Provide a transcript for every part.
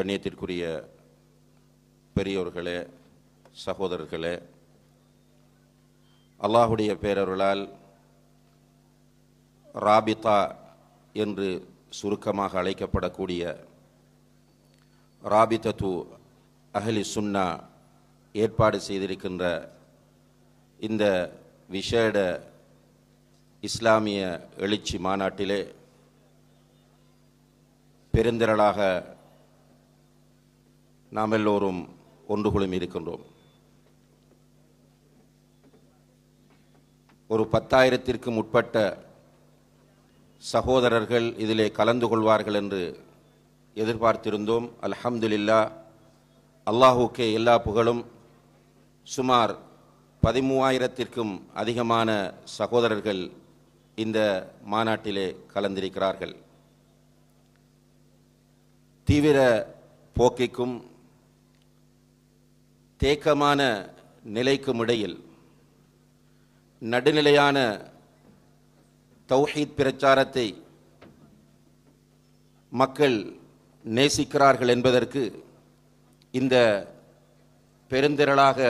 கண்ணியத்திற்குரிய பெரியோர்களே சகோதரர்களே அல்லாஹுடைய பேரர்களால் ராபிதா என்று சுருக்கமாக அழைக்கப்படக்கூடிய ராபிதத்து அகலி சுன்னா ஏற்பாடு செய்திருக்கின்ற இந்த விஷேட இஸ்லாமிய எழுச்சி மாநாட்டிலே பெருந்திரளாக நாம் எல்லோரும் ஒன்று குழுமி இருக்கின்றோம் ஒரு பத்தாயிரத்திற்கும் உட்பட்ட சகோதரர்கள் இதிலே கலந்து கொள்வார்கள் என்று எதிர்பார்த்திருந்தோம் அல்ஹம்துலில்லா அல்லாஹூக்கே எல்லா புகழும் சுமார் பதிமூவாயிரத்திற்கும் அதிகமான சகோதரர்கள் இந்த மாநாட்டிலே கலந்திருக்கிறார்கள் தீவிர போக்கிக்கும் தேக்கமான நிலைக்கும் இடையில் நடுநிலையான தௌஹீத் பிரச்சாரத்தை மக்கள் நேசிக்கிறார்கள் என்பதற்கு இந்த பெருந்திரளாக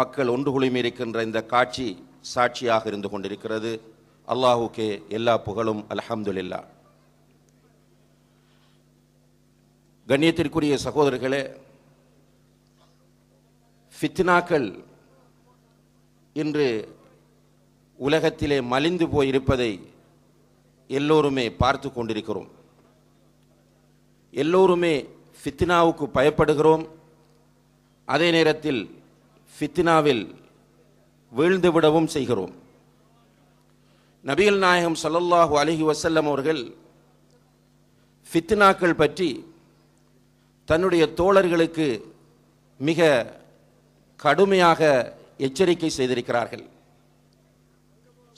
மக்கள் ஒன்று குழுமியிருக்கின்ற இந்த காட்சி சாட்சியாக இருந்து கொண்டிருக்கிறது அல்லாஹுக்கே எல்லா புகழும் அலஹம்துல்லா கண்ணியத்திற்குரிய சகோதரர்களே ஃபித்னாக்கள் இன்று உலகத்திலே மலிந்து போயிருப்பதை எல்லோருமே பார்த்து கொண்டிருக்கிறோம் எல்லோருமே ஃபித்னாவுக்கு பயப்படுகிறோம் அதே நேரத்தில் ஃபித்னாவில் வீழ்ந்துவிடவும் செய்கிறோம் நபிகள் நாயகம் சல்லல்லாஹு அலிஹி வசல்லம் அவர்கள் ஃபித்னாக்கள் பற்றி தன்னுடைய தோழர்களுக்கு மிக கடுமையாக எச்சரிக்கை செய்திருக்கிறார்கள்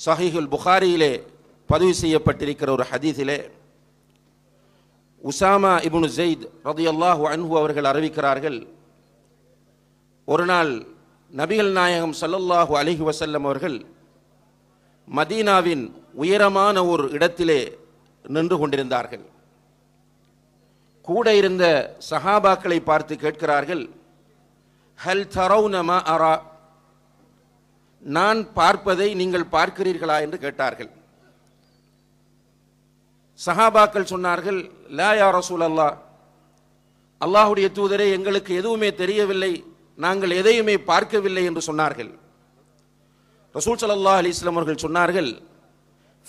சஹிஹுல் புகாரியிலே பதிவு செய்யப்பட்டிருக்கிற ஒரு ஹதீஸிலே உசாமா இபுனு ஜெயித் ரதியல்லாஹு அன்பு அவர்கள் அறிவிக்கிறார்கள் ஒரு நாள் நபிகள் நாயகம் சல்லல்லாஹு அலிஹி வசல்லம் அவர்கள் மதீனாவின் உயரமான ஒரு இடத்திலே நின்று கொண்டிருந்தார்கள் கூட இருந்த சஹாபாக்களை பார்த்து கேட்கிறார்கள் ஹல் தரௌனமா அரா நான் பார்ப்பதை நீங்கள் பார்க்கிறீர்களா என்று கேட்டார்கள் சஹாபாக்கள் சொன்னார்கள் லா யா ரசூல் அல்லா அல்லாஹுடைய தூதரே எங்களுக்கு எதுவுமே தெரியவில்லை நாங்கள் எதையுமே பார்க்கவில்லை என்று சொன்னார்கள் ரசூல் சல்லா அலி இஸ்லாம் அவர்கள் சொன்னார்கள்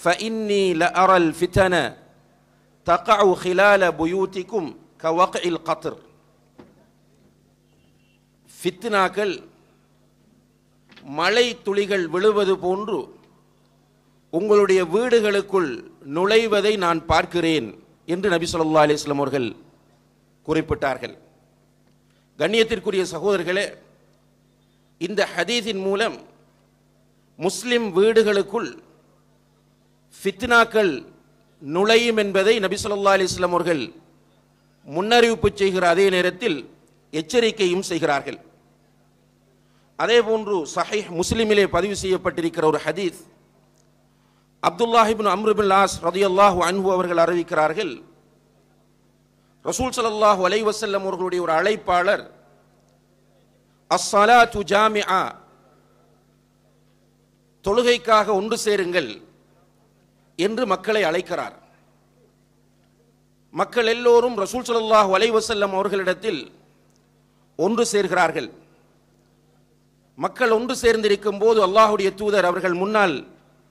فإني لأرى الفتن تقع خلال ஃபித்னாக்கள் மழை துளிகள் விழுவது போன்று உங்களுடைய வீடுகளுக்குள் நுழைவதை நான் பார்க்கிறேன் என்று நபி சொல்லா அலிஸ்லாம் அவர்கள் குறிப்பிட்டார்கள் கண்ணியத்திற்குரிய சகோதரர்களே இந்த ஹதீஸின் மூலம் முஸ்லிம் வீடுகளுக்குள் ஃபித்னாக்கள் நுழையும் என்பதை நபி சொல்லா அலிஸ்லாம் அவர்கள் முன்னறிவிப்பு செய்கிற அதே நேரத்தில் எச்சரிக்கையும் செய்கிறார்கள் அதே போன்று சஹீஹ் முஸ்லிமிலே பதிவு செய்யப்பட்டிருக்கிற ஒரு ஹதீஸ் அப்துல்லாஹிபின் அம்ருபின் லாஸ் ரதியுல்லாஹு அன்பு அவர்கள் அறிவிக்கிறார்கள் ரசூல் சலல்லாஹு அலைவசல்லம் அவர்களுடைய ஒரு அழைப்பாளர் அஸ்ஸலா து ஜாமிஆ தொழுகைக்காக ஒன்று சேருங்கள் என்று மக்களை அழைக்கிறார் மக்கள் எல்லோரும் ரசூல் சலல்லாஹு அலைவசல்லம் அவர்களிடத்தில் ஒன்று சேர்கிறார்கள் மக்கள் ஒன்று சேர்ந்திருக்கும் போது அல்லாஹுடைய தூதர் அவர்கள் முன்னால்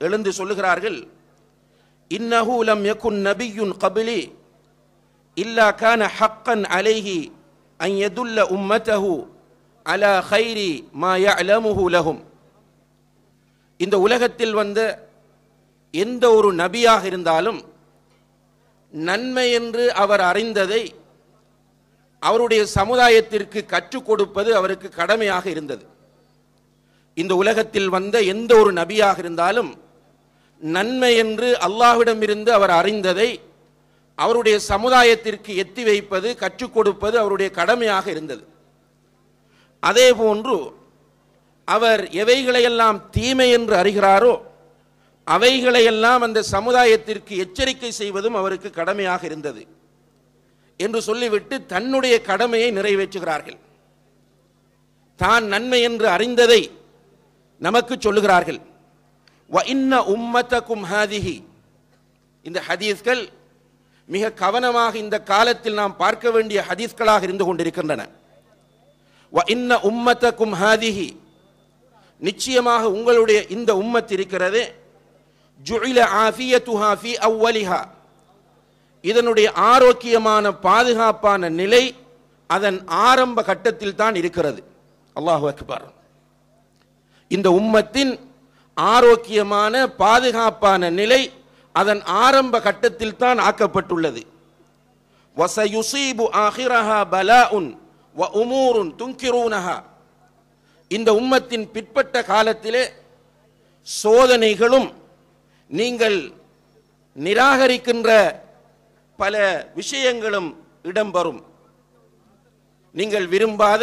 எழுந்து சொல்லுகிறார்கள் இன்னஹு லம் யகுன் நபியுன் கபிலி இல்லா கான ஹக்கன் அலைஹி அன் யதுல்ல உம்மத்தஹு அலா ஹைரி மா யஅலமுஹு லஹும் இந்த உலகத்தில் வந்த எந்த ஒரு நபியாக இருந்தாலும் நன்மை என்று அவர் அறிந்ததை அவருடைய சமுதாயத்திற்கு கற்றுக் கொடுப்பது அவருக்கு கடமையாக இருந்தது இந்த உலகத்தில் வந்த எந்த ஒரு நபியாக இருந்தாலும் நன்மை என்று இருந்து அவர் அறிந்ததை அவருடைய சமுதாயத்திற்கு எத்தி வைப்பது கற்றுக் கொடுப்பது அவருடைய கடமையாக இருந்தது அதே போன்று அவர் எவைகளையெல்லாம் தீமை என்று அறிகிறாரோ அவைகளையெல்லாம் அந்த சமுதாயத்திற்கு எச்சரிக்கை செய்வதும் அவருக்கு கடமையாக இருந்தது என்று சொல்லிவிட்டு தன்னுடைய கடமையை நிறைவேற்றுகிறார்கள் தான் நன்மை என்று அறிந்ததை நமக்கு சொல்லுகிறார்கள் வ இன்ன உம்மத்தக்கும் ஹாதிஹி இந்த ஹதீஸ்கள் மிக கவனமாக இந்த காலத்தில் நாம் பார்க்க வேண்டிய ஹதீஸ்களாக இருந்து கொண்டிருக்கின்றன வ இன்ன உம்மத்தக்கும் ஹாதிஹி நிச்சயமாக உங்களுடைய இந்த உம்மத் இருக்கிறது ஜுஇல ஆஃபிய துஹாஃபி அவ்வலிஹா இதனுடைய ஆரோக்கியமான பாதுகாப்பான நிலை அதன் ஆரம்ப கட்டத்தில் தான் இருக்கிறது அல்லாஹு அக்பர் இந்த உம்மத்தின் ஆரோக்கியமான பாதுகாப்பான நிலை அதன் ஆரம்ப கட்டத்தில் தான் ஆக்கப்பட்டுள்ளது வசயுசீபு ஆஹிரஹா பலாஉன் வ உமூருன் துங்கிரூனஹா இந்த உம்மத்தின் பிற்பட்ட காலத்திலே சோதனைகளும் நீங்கள் நிராகரிக்கின்ற பல விஷயங்களும் இடம்பெறும் நீங்கள் விரும்பாத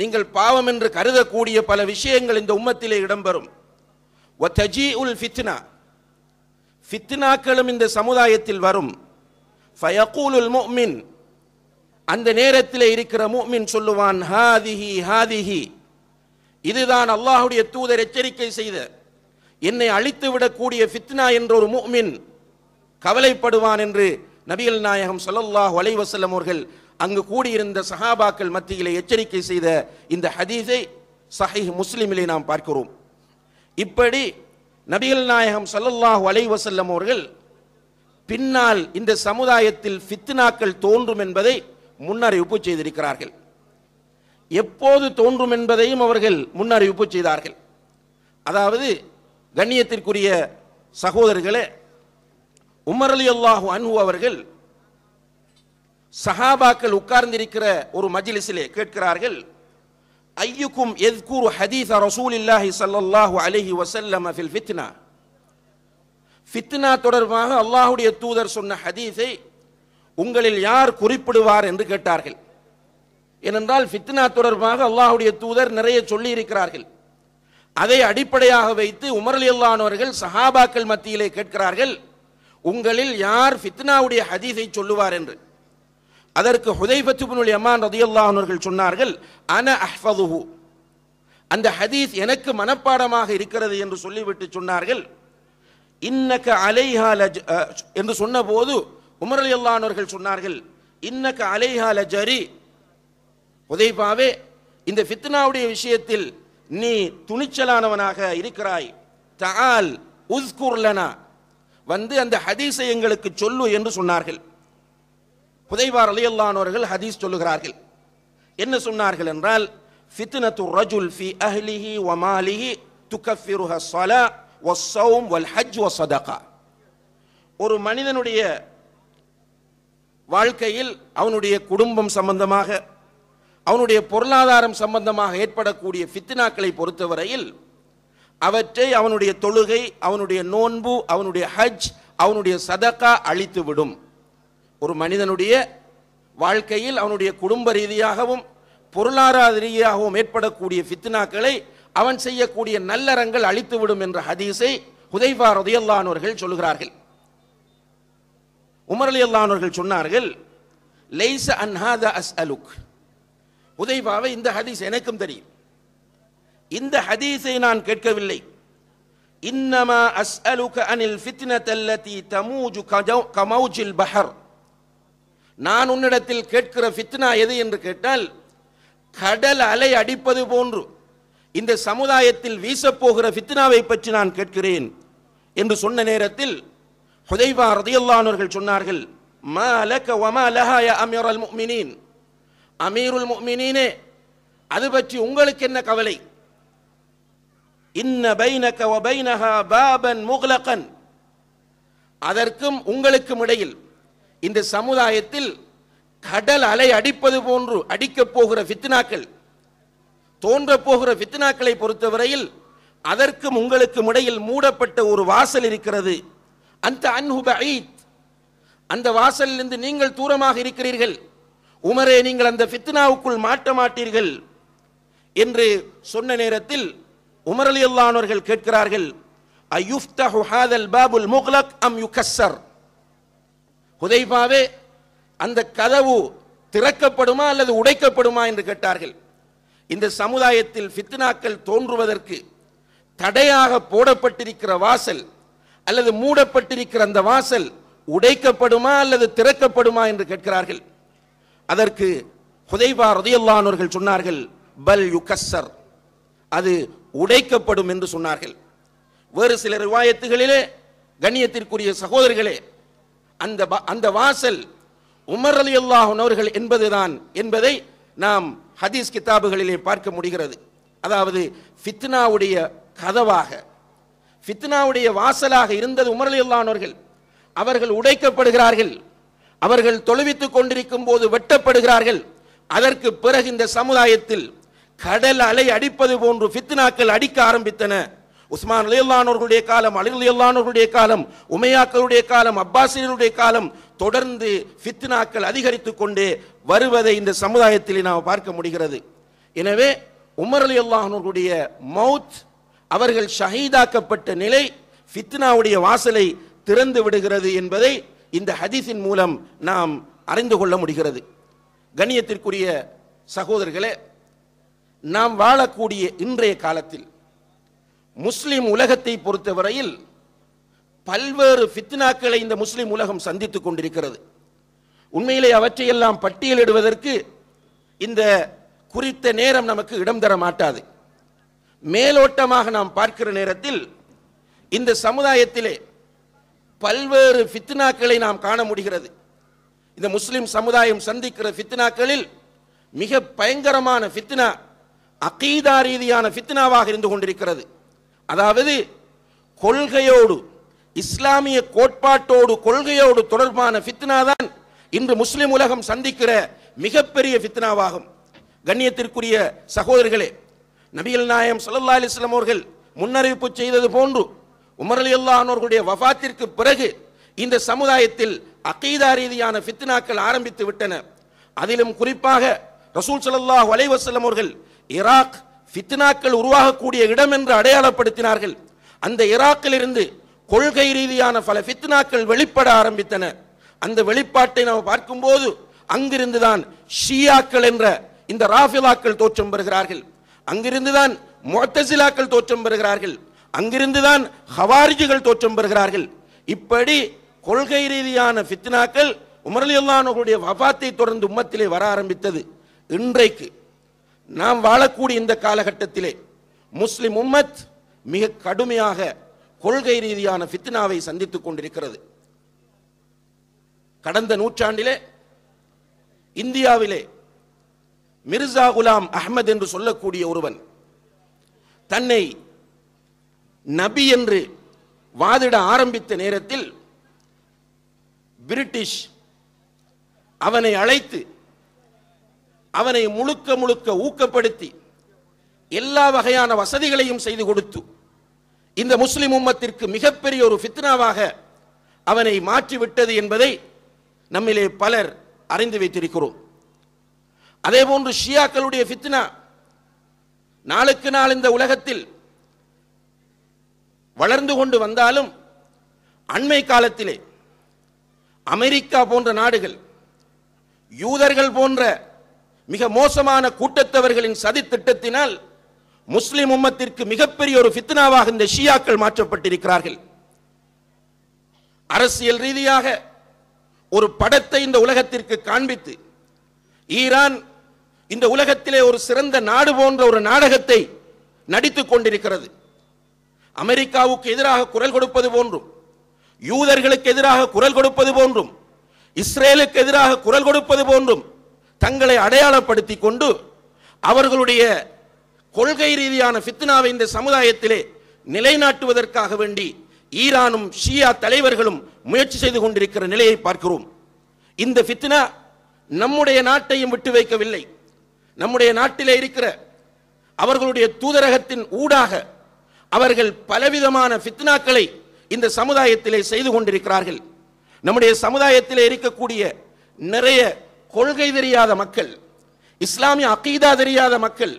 நீங்கள் பாவம் என்று கருதக்கூடிய பல விஷயங்கள் இந்த உம்மத்திலே இடம்பெறும் உல் ஃபித்னா ஃபித்னாக்களும் இந்த சமுதாயத்தில் வரும் ஃபயகூலுல் முக்மின் அந்த நேரத்தில் இருக்கிற முக்மின் சொல்லுவான் ஹாதிஹி ஹாதிஹி இதுதான் அல்லாஹுடைய தூதர் எச்சரிக்கை செய்த என்னை அழித்து விடக்கூடிய ஃபித்னா என்ற ஒரு முக்மின் கவலைப்படுவான் என்று நபிகள் நாயகம் சொல்லல்லாஹ் அலைவசல்லம் அவர்கள் அங்கு கூடியிருந்த சஹாபாக்கள் மத்தியிலே எச்சரிக்கை செய்த இந்த ஹதீஸை சஹீஹ் முஸ்லிமிலே நாம் பார்க்கிறோம் இப்படி நபிகள் நாயகம் சல்லல்லாஹு அலைவசல்லம் அவர்கள் பின்னால் இந்த சமுதாயத்தில் ஃபித்னாக்கள் தோன்றும் என்பதை முன்னறிவிப்பு செய்திருக்கிறார்கள் எப்போது தோன்றும் என்பதையும் அவர்கள் முன்னறிவிப்பு செய்தார்கள் அதாவது கண்ணியத்திற்குரிய சகோதரர்களே உமர் அலி அல்லாஹு அன்பு அவர்கள் சஹாபாக்கள் உட்கார்ந்திருக்கிற ஒரு மஜிலிசிலே கேட்கிறார்கள் ஐயுக்கும் ஹதீஸ் ரசூல் இல்லாஹி சல்லல்லாஹு அலஹி வசல்லம் ஃபில் ஃபித்னா ஃபித்னா தொடர்பாக அல்லாஹுடைய தூதர் சொன்ன ஹதீஸை உங்களில் யார் குறிப்பிடுவார் என்று கேட்டார்கள் ஏனென்றால் ஃபித்னா தொடர்பாக அல்லாஹுடைய தூதர் நிறைய சொல்லி இருக்கிறார்கள் அதை அடிப்படையாக வைத்து உமரலி அல்லானவர்கள் சஹாபாக்கள் மத்தியிலே கேட்கிறார்கள் உங்களில் யார் ஃபித்னாவுடைய ஹதீஸை சொல்லுவார் என்று அதற்கு ஹுதைபத்துபுனுல் யமான் ரதியுல்லாஹர்கள் சொன்னார்கள் அன அஹ்ஃபதுஹு அந்த ஹதீஸ் எனக்கு மனப்பாடமாக இருக்கிறது என்று சொல்லிவிட்டு சொன்னார்கள் இன்னக்க அலைஹா லஜ் என்று சொன்னபோது உமர் அலி அல்லானவர்கள் சொன்னார்கள் இன்னக்க அலைஹா லஜரி உதைபாவே இந்த ஃபித்னாவுடைய விஷயத்தில் நீ துணிச்சலானவனாக இருக்கிறாய் தால் உஸ்குர்லனா வந்து அந்த ஹதீஸை எங்களுக்கு சொல்லு என்று சொன்னார்கள் புதைவார் அலியல்லானவர்கள் ஹதீஸ் சொல்லுகிறார்கள் என்ன சொன்னார்கள் என்றால் ஃபித்னத்து ரஜுல் ஃபி அஹ்லிஹி வமாலிஹி துக்கஃபிருஹ சலா சௌம் வல் ஹஜ் வ சதகா ஒரு மனிதனுடைய வாழ்க்கையில் அவனுடைய குடும்பம் சம்பந்தமாக அவனுடைய பொருளாதாரம் சம்பந்தமாக ஏற்படக்கூடிய ஃபித்னாக்களை பொறுத்தவரையில் அவற்றை அவனுடைய தொழுகை அவனுடைய நோன்பு அவனுடைய ஹஜ் அவனுடைய சதக்கா அழித்துவிடும் ஒரு மனிதனுடைய வாழ்க்கையில் அவனுடைய குடும்ப ரீதியாகவும் பொருளாதார ரீதியாகவும் ஏற்படக்கூடிய ஃபித்னாக்களை அவன் செய்யக்கூடிய நல்லறங்கள் அழித்துவிடும் என்ற ஹதீஸை ஹுதைஃபா ரதையல்லானவர்கள் சொல்கிறார்கள் உமர் அலி அல்லானோர்கள் சொன்னார்கள் லைச அன்ஹாத அஸ் அலுக் ஹுதைஃபாவை இந்த ஹதீஸ் எனக்கும் தெரியும் இந்த ஹதீஸை நான் கேட்கவில்லை இன்னமா அஸ் அலுக அனில் ஃபித்னத் அல்லதி தமூஜு கமௌஜில் பஹர் நான் உன்னிடத்தில் கேட்கிற ஃபித்னா எது என்று கேட்டால் கடல் அலை அடிப்பது போன்று இந்த சமுதாயத்தில் வீசப்போகிற ஃபித்னாவை பற்றி நான் கேட்கிறேன் என்று சொன்ன நேரத்தில் ஹுதைபா ரதியுல்லானவர்கள் சொன்னார்கள் மா லக வமா லஹாய அமீரல் முக்மினின் அமீருல் முக்மினீனே அது பற்றி உங்களுக்கு என்ன கவலை இன்ன பைனக வ பைனஹா பாபன் முகலகன் அதற்கும் உங்களுக்கும் இடையில் இந்த சமுதாயத்தில் கடல் அலை அடிப்பது போன்று அடிக்கப் போகிற ஃபித்னாக்கள் தோன்ற போகிற ஃபித்னாக்களை பொறுத்தவரையில் அதற்கும் உங்களுக்கும் இடையில் மூடப்பட்ட ஒரு வாசல் இருக்கிறது அந்த அன்ஹுபீத் அந்த வாசலிலிருந்து நீங்கள் தூரமாக இருக்கிறீர்கள் உமரே நீங்கள் அந்த ஃபித்னாவுக்குள் மாட்ட மாட்டீர்கள் என்று சொன்ன நேரத்தில் உமரலியல்லானவர்கள் கேட்கிறார்கள் அயுஃப்தஹு ஹாதல் பாபுல் முக்லக் அம் யுகஸ்ஸர் ஹுதைபாவே அந்த கதவு திறக்கப்படுமா அல்லது உடைக்கப்படுமா என்று கேட்டார்கள் இந்த சமுதாயத்தில் ஃபித்னாக்கள் தோன்றுவதற்கு தடையாக போடப்பட்டிருக்கிற வாசல் அல்லது மூடப்பட்டிருக்கிற அந்த வாசல் உடைக்கப்படுமா அல்லது திறக்கப்படுமா என்று கேட்கிறார்கள் அதற்கு ஹுதைபா ரதியல்லானவர்கள் சொன்னார்கள் பல் யுகஸ்ஸர் அது உடைக்கப்படும் என்று சொன்னார்கள் வேறு சில ரிவாயத்துகளிலே கண்ணியத்திற்குரிய சகோதரிகளே அந்த அந்த வாசல் உமர் அலி அல்லாஹர்கள் என்பதுதான் என்பதை நாம் ஹதீஸ் கித்தாபுகளிலே பார்க்க முடிகிறது அதாவது ஃபித்னாவுடைய கதவாக ஃபித்னாவுடைய வாசலாக இருந்தது உமர் அலி அல்லானவர்கள் அவர்கள் உடைக்கப்படுகிறார்கள் அவர்கள் தொழுவித்துக் கொண்டிருக்கும் போது வெட்டப்படுகிறார்கள் அதற்கு பிறகு இந்த சமுதாயத்தில் கடல் அலை அடிப்பது போன்று ஃபித்னாக்கள் அடிக்க ஆரம்பித்தன உஸ்மான் அலியல்லானோர்களுடைய காலம் அலி அலியல்லானோர்களுடைய காலம் உமையாக்களுடைய காலம் அப்பாசியர்களுடைய காலம் தொடர்ந்து ஃபித்னாக்கள் அதிகரித்து கொண்டே வருவதை இந்த சமுதாயத்தில் நாம் பார்க்க முடிகிறது எனவே உமர் அலி அல்லாஹனுடைய மவுத் அவர்கள் ஷஹீதாக்கப்பட்ட நிலை ஃபித்னாவுடைய வாசலை திறந்து விடுகிறது என்பதை இந்த ஹதீஸின் மூலம் நாம் அறிந்து கொள்ள முடிகிறது கண்ணியத்திற்குரிய சகோதரர்களே நாம் வாழக்கூடிய இன்றைய காலத்தில் முஸ்லிம் உலகத்தை பொறுத்தவரையில் பல்வேறு ஃபித்னாக்களை இந்த முஸ்லிம் உலகம் சந்தித்துக் கொண்டிருக்கிறது உண்மையிலே அவற்றையெல்லாம் பட்டியலிடுவதற்கு இந்த குறித்த நேரம் நமக்கு இடம் தர மாட்டாது மேலோட்டமாக நாம் பார்க்கிற நேரத்தில் இந்த சமுதாயத்திலே பல்வேறு ஃபித்னாக்களை நாம் காண முடிகிறது இந்த முஸ்லிம் சமுதாயம் சந்திக்கிற ஃபித்னாக்களில் மிக பயங்கரமான ஃபித்னா அகீதா ரீதியான ஃபித்னாவாக இருந்து கொண்டிருக்கிறது அதாவது கொள்கையோடு இஸ்லாமிய கோட்பாட்டோடு கொள்கையோடு தொடர்பான ஃபித்னா தான் இன்று முஸ்லிம் உலகம் சந்திக்கிற மிகப்பெரிய ஃபித்னாவாகும் கண்ணியத்திற்குரிய சகோதரர்களே நபிகள் நாயம் சல்லா அலிஸ்லாம் அவர்கள் முன்னறிவிப்பு செய்தது போன்று உமர் அலி அல்லானோர்களுடைய வஃத்திற்கு பிறகு இந்த சமுதாயத்தில் அகீதா ரீதியான ஃபித்னாக்கள் ஆரம்பித்து விட்டன அதிலும் குறிப்பாக ரசூல் சல்லாஹ் அலைவசல்லம் அவர்கள் ஈராக் ஃபித்னாக்கள் உருவாகக்கூடிய இடம் என்று அடையாளப்படுத்தினார்கள் அந்த இராக்கிலிருந்து கொள்கை ரீதியான பல ஃபித்னாக்கள் வெளிப்பட ஆரம்பித்தன அந்த வெளிப்பாட்டை நாம் பார்க்கும்போது அங்கிருந்துதான் ஷியாக்கள் என்ற இந்த ராஃபிலாக்கள் தோற்றம் பெறுகிறார்கள் அங்கிருந்துதான் மொத்தசிலாக்கள் தோற்றம் பெறுகிறார்கள் அங்கிருந்துதான் ஹவாரிஜுகள் ஹவாரிஜிகள் தோற்றம் பெறுகிறார்கள் இப்படி கொள்கை ரீதியான ஃபித்னாக்கள் உமரலியல்லானுடைய வபாத்தை தொடர்ந்து உம்மத்திலே வர ஆரம்பித்தது இன்றைக்கு நாம் வாழக்கூடிய இந்த காலகட்டத்திலே முஸ்லிம் உம்மத் மிக கடுமையாக கொள்கை ரீதியான ஃபித்னாவை சந்தித்துக் கொண்டிருக்கிறது கடந்த நூற்றாண்டிலே இந்தியாவிலே மிர்சா குலாம் அகமது என்று சொல்லக்கூடிய ஒருவன் தன்னை நபி என்று வாதிட ஆரம்பித்த நேரத்தில் பிரிட்டிஷ் அவனை அழைத்து அவனை முழுக்க முழுக்க ஊக்கப்படுத்தி எல்லா வகையான வசதிகளையும் செய்து கொடுத்து இந்த முஸ்லிம் உம்மத்திற்கு மிகப்பெரிய ஒரு ஃபித்னாவாக அவனை மாற்றிவிட்டது என்பதை நம்மிலே பலர் அறிந்து வைத்திருக்கிறோம் அதே போன்று ஷியாக்களுடைய ஃபித்னா நாளுக்கு நாள் இந்த உலகத்தில் வளர்ந்து கொண்டு வந்தாலும் அண்மை காலத்திலே அமெரிக்கா போன்ற நாடுகள் யூதர்கள் போன்ற மிக மோசமான கூட்டத்தவர்களின் சதி திட்டத்தினால் முஸ்லிம் உம்மத்திற்கு மிகப்பெரிய ஒரு ஃபித்னாவாக இந்த ஷியாக்கள் மாற்றப்பட்டிருக்கிறார்கள் அரசியல் ரீதியாக ஒரு படத்தை இந்த உலகத்திற்கு காண்பித்து ஈரான் இந்த உலகத்திலே ஒரு சிறந்த நாடு போன்ற ஒரு நாடகத்தை நடித்துக் கொண்டிருக்கிறது அமெரிக்காவுக்கு எதிராக குரல் கொடுப்பது போன்றும் யூதர்களுக்கு எதிராக குரல் கொடுப்பது போன்றும் இஸ்ரேலுக்கு எதிராக குரல் கொடுப்பது போன்றும் தங்களை அடையாளப்படுத்தி கொண்டு அவர்களுடைய கொள்கை ரீதியான ஃபித்னாவை இந்த சமுதாயத்திலே நிலைநாட்டுவதற்காக வேண்டி ஈரானும் ஷியா தலைவர்களும் முயற்சி செய்து கொண்டிருக்கிற நிலையை பார்க்கிறோம் இந்த ஃபித்னா நம்முடைய நாட்டையும் விட்டு வைக்கவில்லை நம்முடைய நாட்டிலே இருக்கிற அவர்களுடைய தூதரகத்தின் ஊடாக அவர்கள் பலவிதமான ஃபித்னாக்களை இந்த சமுதாயத்திலே செய்து கொண்டிருக்கிறார்கள் நம்முடைய சமுதாயத்திலே இருக்கக்கூடிய நிறைய கொள்கை தெரியாத மக்கள் இஸ்லாமிய அகீதா தெரியாத மக்கள்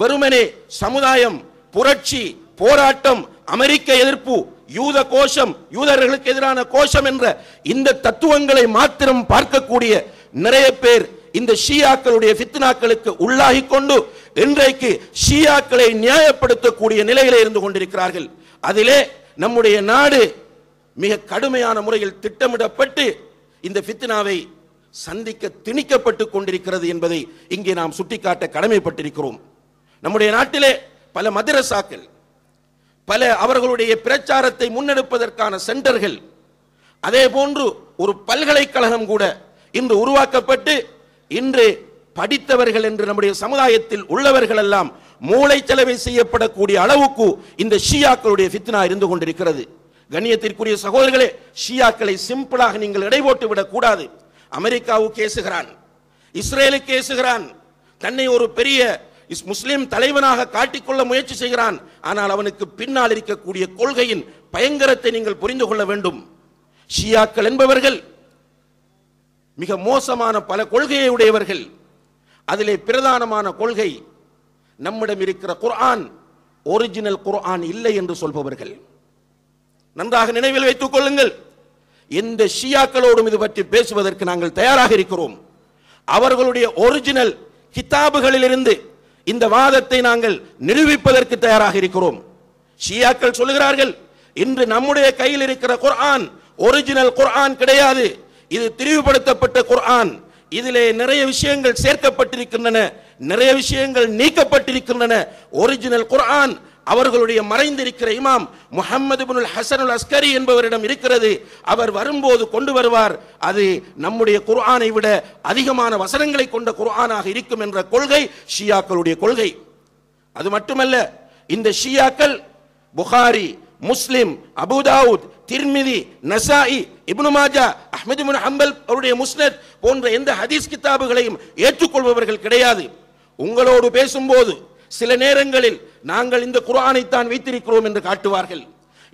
வெறுமனே சமுதாயம் புரட்சி போராட்டம் அமெரிக்க எதிர்ப்பு யூத கோஷம் யூதர்களுக்கு எதிரான கோஷம் என்ற இந்த தத்துவங்களை மாத்திரம் பார்க்கக்கூடிய நிறைய பேர் இந்த ஷியாக்களுடைய பித்னாக்களுக்கு உள்ளாகி கொண்டு இன்றைக்கு ஷியாக்களை நியாயப்படுத்தக்கூடிய நிலையில இருந்து கொண்டிருக்கிறார்கள் அதிலே நம்முடைய நாடு மிக கடுமையான முறையில் திட்டமிடப்பட்டு இந்த பித்னாவை சந்திக்க திணிக்கப்பட்டு கொண்டிருக்கிறது என்பதை இங்கே நாம் சுட்டிக்காட்ட கடமைப்பட்டிருக்கிறோம் நம்முடைய நாட்டிலே பல மதரசாக்கள் பல அவர்களுடைய பிரச்சாரத்தை முன்னெடுப்பதற்கான சென்டர்கள் அதே போன்று ஒரு பல்கலைக்கழகம் கூட இன்று உருவாக்கப்பட்டு இன்று படித்தவர்கள் என்று நம்முடைய சமுதாயத்தில் உள்ளவர்கள் எல்லாம் மூளை செலவை செய்யப்படக்கூடிய அளவுக்கு இந்த ஷியாக்களுடைய ஃபித்னா இருந்து கொண்டிருக்கிறது கண்ணியத்திற்குரிய சகோதரர்களே ஷியாக்களை சிம்பிளாக நீங்கள் இடைபோட்டு போட்டு விடக்கூடாது அமெரிக்காவுக்கு ஏசுகிறான் இஸ்ரேலுக்கு ஏசுகிறான் தன்னை ஒரு பெரிய முஸ்லிம் தலைவனாக காட்டிக்கொள்ள முயற்சி செய்கிறான் ஆனால் அவனுக்கு பின்னால் இருக்கக்கூடிய கொள்கையின் பயங்கரத்தை நீங்கள் புரிந்து கொள்ள வேண்டும் ஷியாக்கள் என்பவர்கள் மிக மோசமான பல கொள்கையை உடையவர்கள் அதிலே பிரதானமான கொள்கை நம்மிடம் இருக்கிற குர்ஆன் ஒரிஜினல் குர்ஆன் இல்லை என்று சொல்பவர்கள் நன்றாக நினைவில் வைத்துக் கொள்ளுங்கள் இந்த ஷியாக்களோடும் இது பற்றி பேசுவதற்கு நாங்கள் தயாராக இருக்கிறோம் அவர்களுடைய ஒரிஜினல் கித்தாபுகளிலிருந்து இந்த வாதத்தை நாங்கள் நிரூபிப்பதற்கு தயாராக இருக்கிறோம் ஷியாக்கள் சொல்லுகிறார்கள் இன்று நம்முடைய கையில் இருக்கிற குர்ஆன் ஒரிஜினல் குர்ஆன் கிடையாது இது திரிவுபடுத்தப்பட்ட குர்ஆன் இதிலே நிறைய விஷயங்கள் சேர்க்கப்பட்டிருக்கின்றன நிறைய விஷயங்கள் நீக்கப்பட்டிருக்கின்றன ஒரிஜினல் குர்ஆன் அவர்களுடைய மறைந்திருக்கிற இமாம் முகமது புனுல் ஹசனுல் அஸ்கரி என்பவரிடம் இருக்கிறது அவர் வரும்போது கொண்டு வருவார் அது நம்முடைய குர்ஆனை விட அதிகமான வசனங்களை கொண்ட குர்ஆனாக இருக்கும் என்ற கொள்கை ஷியாக்களுடைய கொள்கை அது மட்டுமல்ல இந்த ஷியாக்கள் புகாரி முஸ்லிம் அபுதாவுத் திர்மிதி நசாயி இப்னு மாஜா அஹமது முன் ஹம்பல் அவருடைய முஸ்னத் போன்ற எந்த ஹதீஸ் கித்தாபுகளையும் ஏற்றுக்கொள்பவர்கள் கிடையாது உங்களோடு பேசும்போது சில நேரங்களில் நாங்கள் இந்த குரானைத்தான் வைத்திருக்கிறோம் என்று காட்டுவார்கள்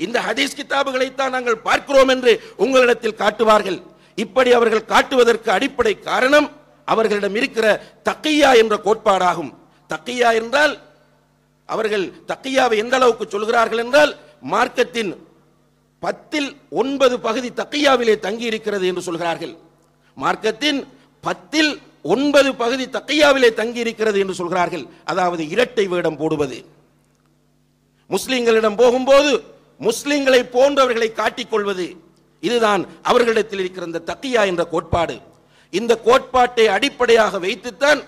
இந்த ஹதீஸ் கிதாபுகளைத்தான் நாங்கள் பார்க்கிறோம் என்று உங்களிடத்தில் காட்டுவார்கள் இப்படி அவர்கள் காட்டுவதற்கு அடிப்படை காரணம் அவர்களிடம் இருக்கிற தக்கையா என்ற கோட்பாடாகும் தக்கையா என்றால் அவர்கள் தக்கையாவை எந்த அளவுக்கு சொல்கிறார்கள் என்றால் மார்க்கத்தின் பத்தில் ஒன்பது பகுதி தக்கையாவிலே தங்கி இருக்கிறது என்று சொல்கிறார்கள் மார்க்கத்தின் பத்தில் ஒன்பது பகுதி தக்கையாவிலே தங்கி இருக்கிறது என்று சொல்கிறார்கள் அதாவது இரட்டை வேடம் போடுவது முஸ்லிம்களிடம் போகும்போது முஸ்லிம்களை போன்றவர்களை காட்டிக்கொள்வது இதுதான் அவர்களிடத்தில் இருக்கிற இந்த தக்கியா என்ற கோட்பாடு இந்த கோட்பாட்டை அடிப்படையாக வைத்துத்தான்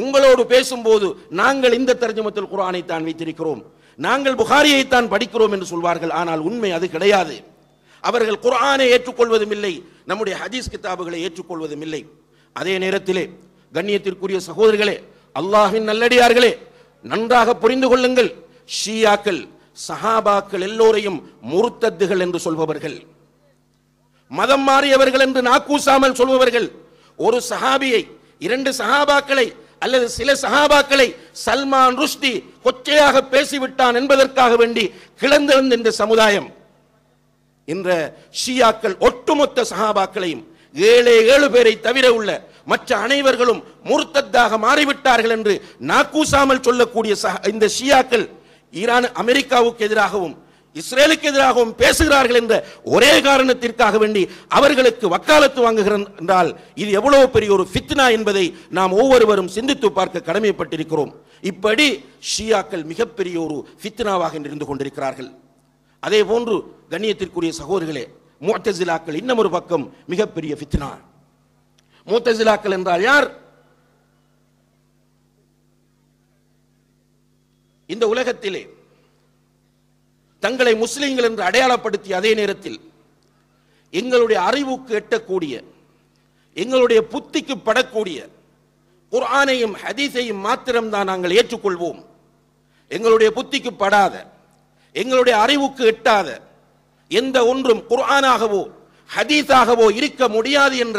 உங்களோடு பேசும்போது நாங்கள் இந்த தர்ஜமத்தில் குரானை தான் வைத்திருக்கிறோம் நாங்கள் புகாரியை தான் படிக்கிறோம் என்று சொல்வார்கள் ஆனால் உண்மை அது கிடையாது அவர்கள் குரானை ஏற்றுக்கொள்வதும் இல்லை நம்முடைய ஹதீஸ் கிதாபுகளை ஏற்றுக்கொள்வதும் இல்லை அதே நேரத்திலே கண்ணியத்திற்குரிய சகோதரிகளே அல்லாஹின் நல்லடியார்களே நன்றாக புரிந்து கொள்ளுங்கள் ஷியாக்கள் சஹாபாக்கள் எல்லோரையும் முருத்தத்துகள் என்று சொல்பவர்கள் மதம் மாறியவர்கள் என்று நாக்கூசாமல் சொல்பவர்கள் ஒரு சஹாபியை இரண்டு சஹாபாக்களை அல்லது சில சஹாபாக்களை சல்மான் ருஷ்டி கொச்சையாக பேசிவிட்டான் என்பதற்காக வேண்டி கிளந்திருந்த இந்த சமுதாயம் என்ற ஷியாக்கள் ஒட்டுமொத்த சஹாபாக்களையும் ஏழை ஏழு பேரை தவிர உள்ள மற்ற அனைவர்களும் மூர்த்தத்தாக மாறிவிட்டார்கள் என்று நாக்கூசாமல் சொல்லக்கூடிய இந்த ஷியாக்கள் ஈரான் அமெரிக்காவுக்கு எதிராகவும் இஸ்ரேலுக்கு எதிராகவும் பேசுகிறார்கள் என்ற ஒரே காரணத்திற்காக வேண்டி அவர்களுக்கு வக்காலத்து வாங்குகிறேன் என்றால் இது எவ்வளவு பெரிய ஒரு ஃபித்னா என்பதை நாம் ஒவ்வொருவரும் சிந்தித்து பார்க்க கடமைப்பட்டிருக்கிறோம் இப்படி ஷியாக்கள் மிகப்பெரிய ஒரு ஃபித்னாவாக நின்று கொண்டிருக்கிறார்கள் அதே போன்று கண்ணியத்திற்குரிய சகோதரிகளே மூத்தசிலாக்கள் இன்னும் ஒரு பக்கம் மிகப்பெரிய பித்னா மூத்தசிலாக்கள் என்றால் யார் இந்த உலகத்திலே தங்களை முஸ்லீம்கள் என்று அடையாளப்படுத்தி அதே நேரத்தில் எங்களுடைய அறிவுக்கு எட்டக்கூடிய எங்களுடைய புத்திக்கு படக்கூடிய குர்ஆனையும் ஹதீஸையும் மாத்திரம்தான் நாங்கள் ஏற்றுக்கொள்வோம் எங்களுடைய புத்திக்கு படாத எங்களுடைய அறிவுக்கு எட்டாத எந்த ஒன்றும் குர்ஆனாகவோ ஹதீஸாகவோ இருக்க முடியாது என்ற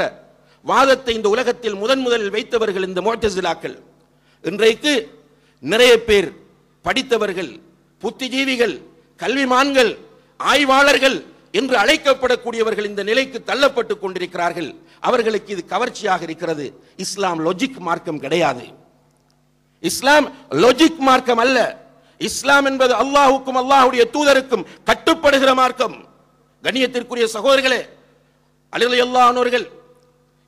வாதத்தை இந்த உலகத்தில் முதன் முதலில் வைத்தவர்கள் இந்த மோட்டசிலாக்கள் இன்றைக்கு நிறைய பேர் படித்தவர்கள் புத்திஜீவிகள் கல்விமான்கள் ஆய்வாளர்கள் என்று அழைக்கப்படக்கூடியவர்கள் இந்த நிலைக்கு தள்ளப்பட்டு கொண்டிருக்கிறார்கள் அவர்களுக்கு இது கவர்ச்சியாக இருக்கிறது இஸ்லாம் லொஜிக் மார்க்கம் கிடையாது இஸ்லாம் லொஜிக் மார்க்கம் அல்ல இஸ்லாம் என்பது அல்லாஹுக்கும் அல்லாஹுடைய தூதருக்கும் கட்டுப்படுகிற மார்க்கம் கண்ணியத்திற்குரிய சகோதரர்களே அலுவலையல்லானோர்கள்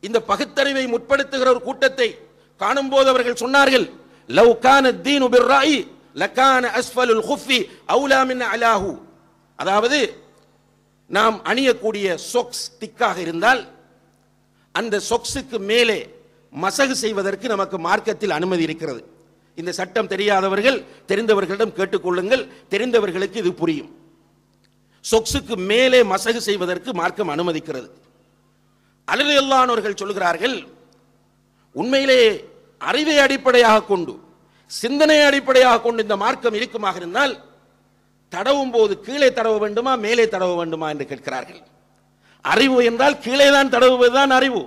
இந்த பகுத்தறிவை முற்படுத்துகிற ஒரு கூட்டத்தை காணும் போது அவர்கள் சொன்னார்கள் லவ் அஸ்ஃபலுல் ஹுஃபி அலாஹு அதாவது நாம் அணியக்கூடிய சொக்ஸ் திக்காக இருந்தால் அந்த சொக்ஸுக்கு மேலே மசகு செய்வதற்கு நமக்கு மார்க்கத்தில் அனுமதி இருக்கிறது இந்த சட்டம் தெரியாதவர்கள் தெரிந்தவர்களிடம் கேட்டுக்கொள்ளுங்கள் தெரிந்தவர்களுக்கு இது புரியும் சொக்ஸுக்கு மேலே மசகு செய்வதற்கு மார்க்கம் அனுமதிக்கிறது அலது எல்லானவர்கள் சொல்கிறார்கள் உண்மையிலே அறிவை அடிப்படையாக கொண்டு சிந்தனை அடிப்படையாக கொண்டு இந்த மார்க்கம் இருக்குமாக இருந்தால் தடவும் போது கீழே தடவ வேண்டுமா மேலே தடவ வேண்டுமா என்று கேட்கிறார்கள் அறிவு என்றால் கீழே தான் தடவுவதுதான் அறிவு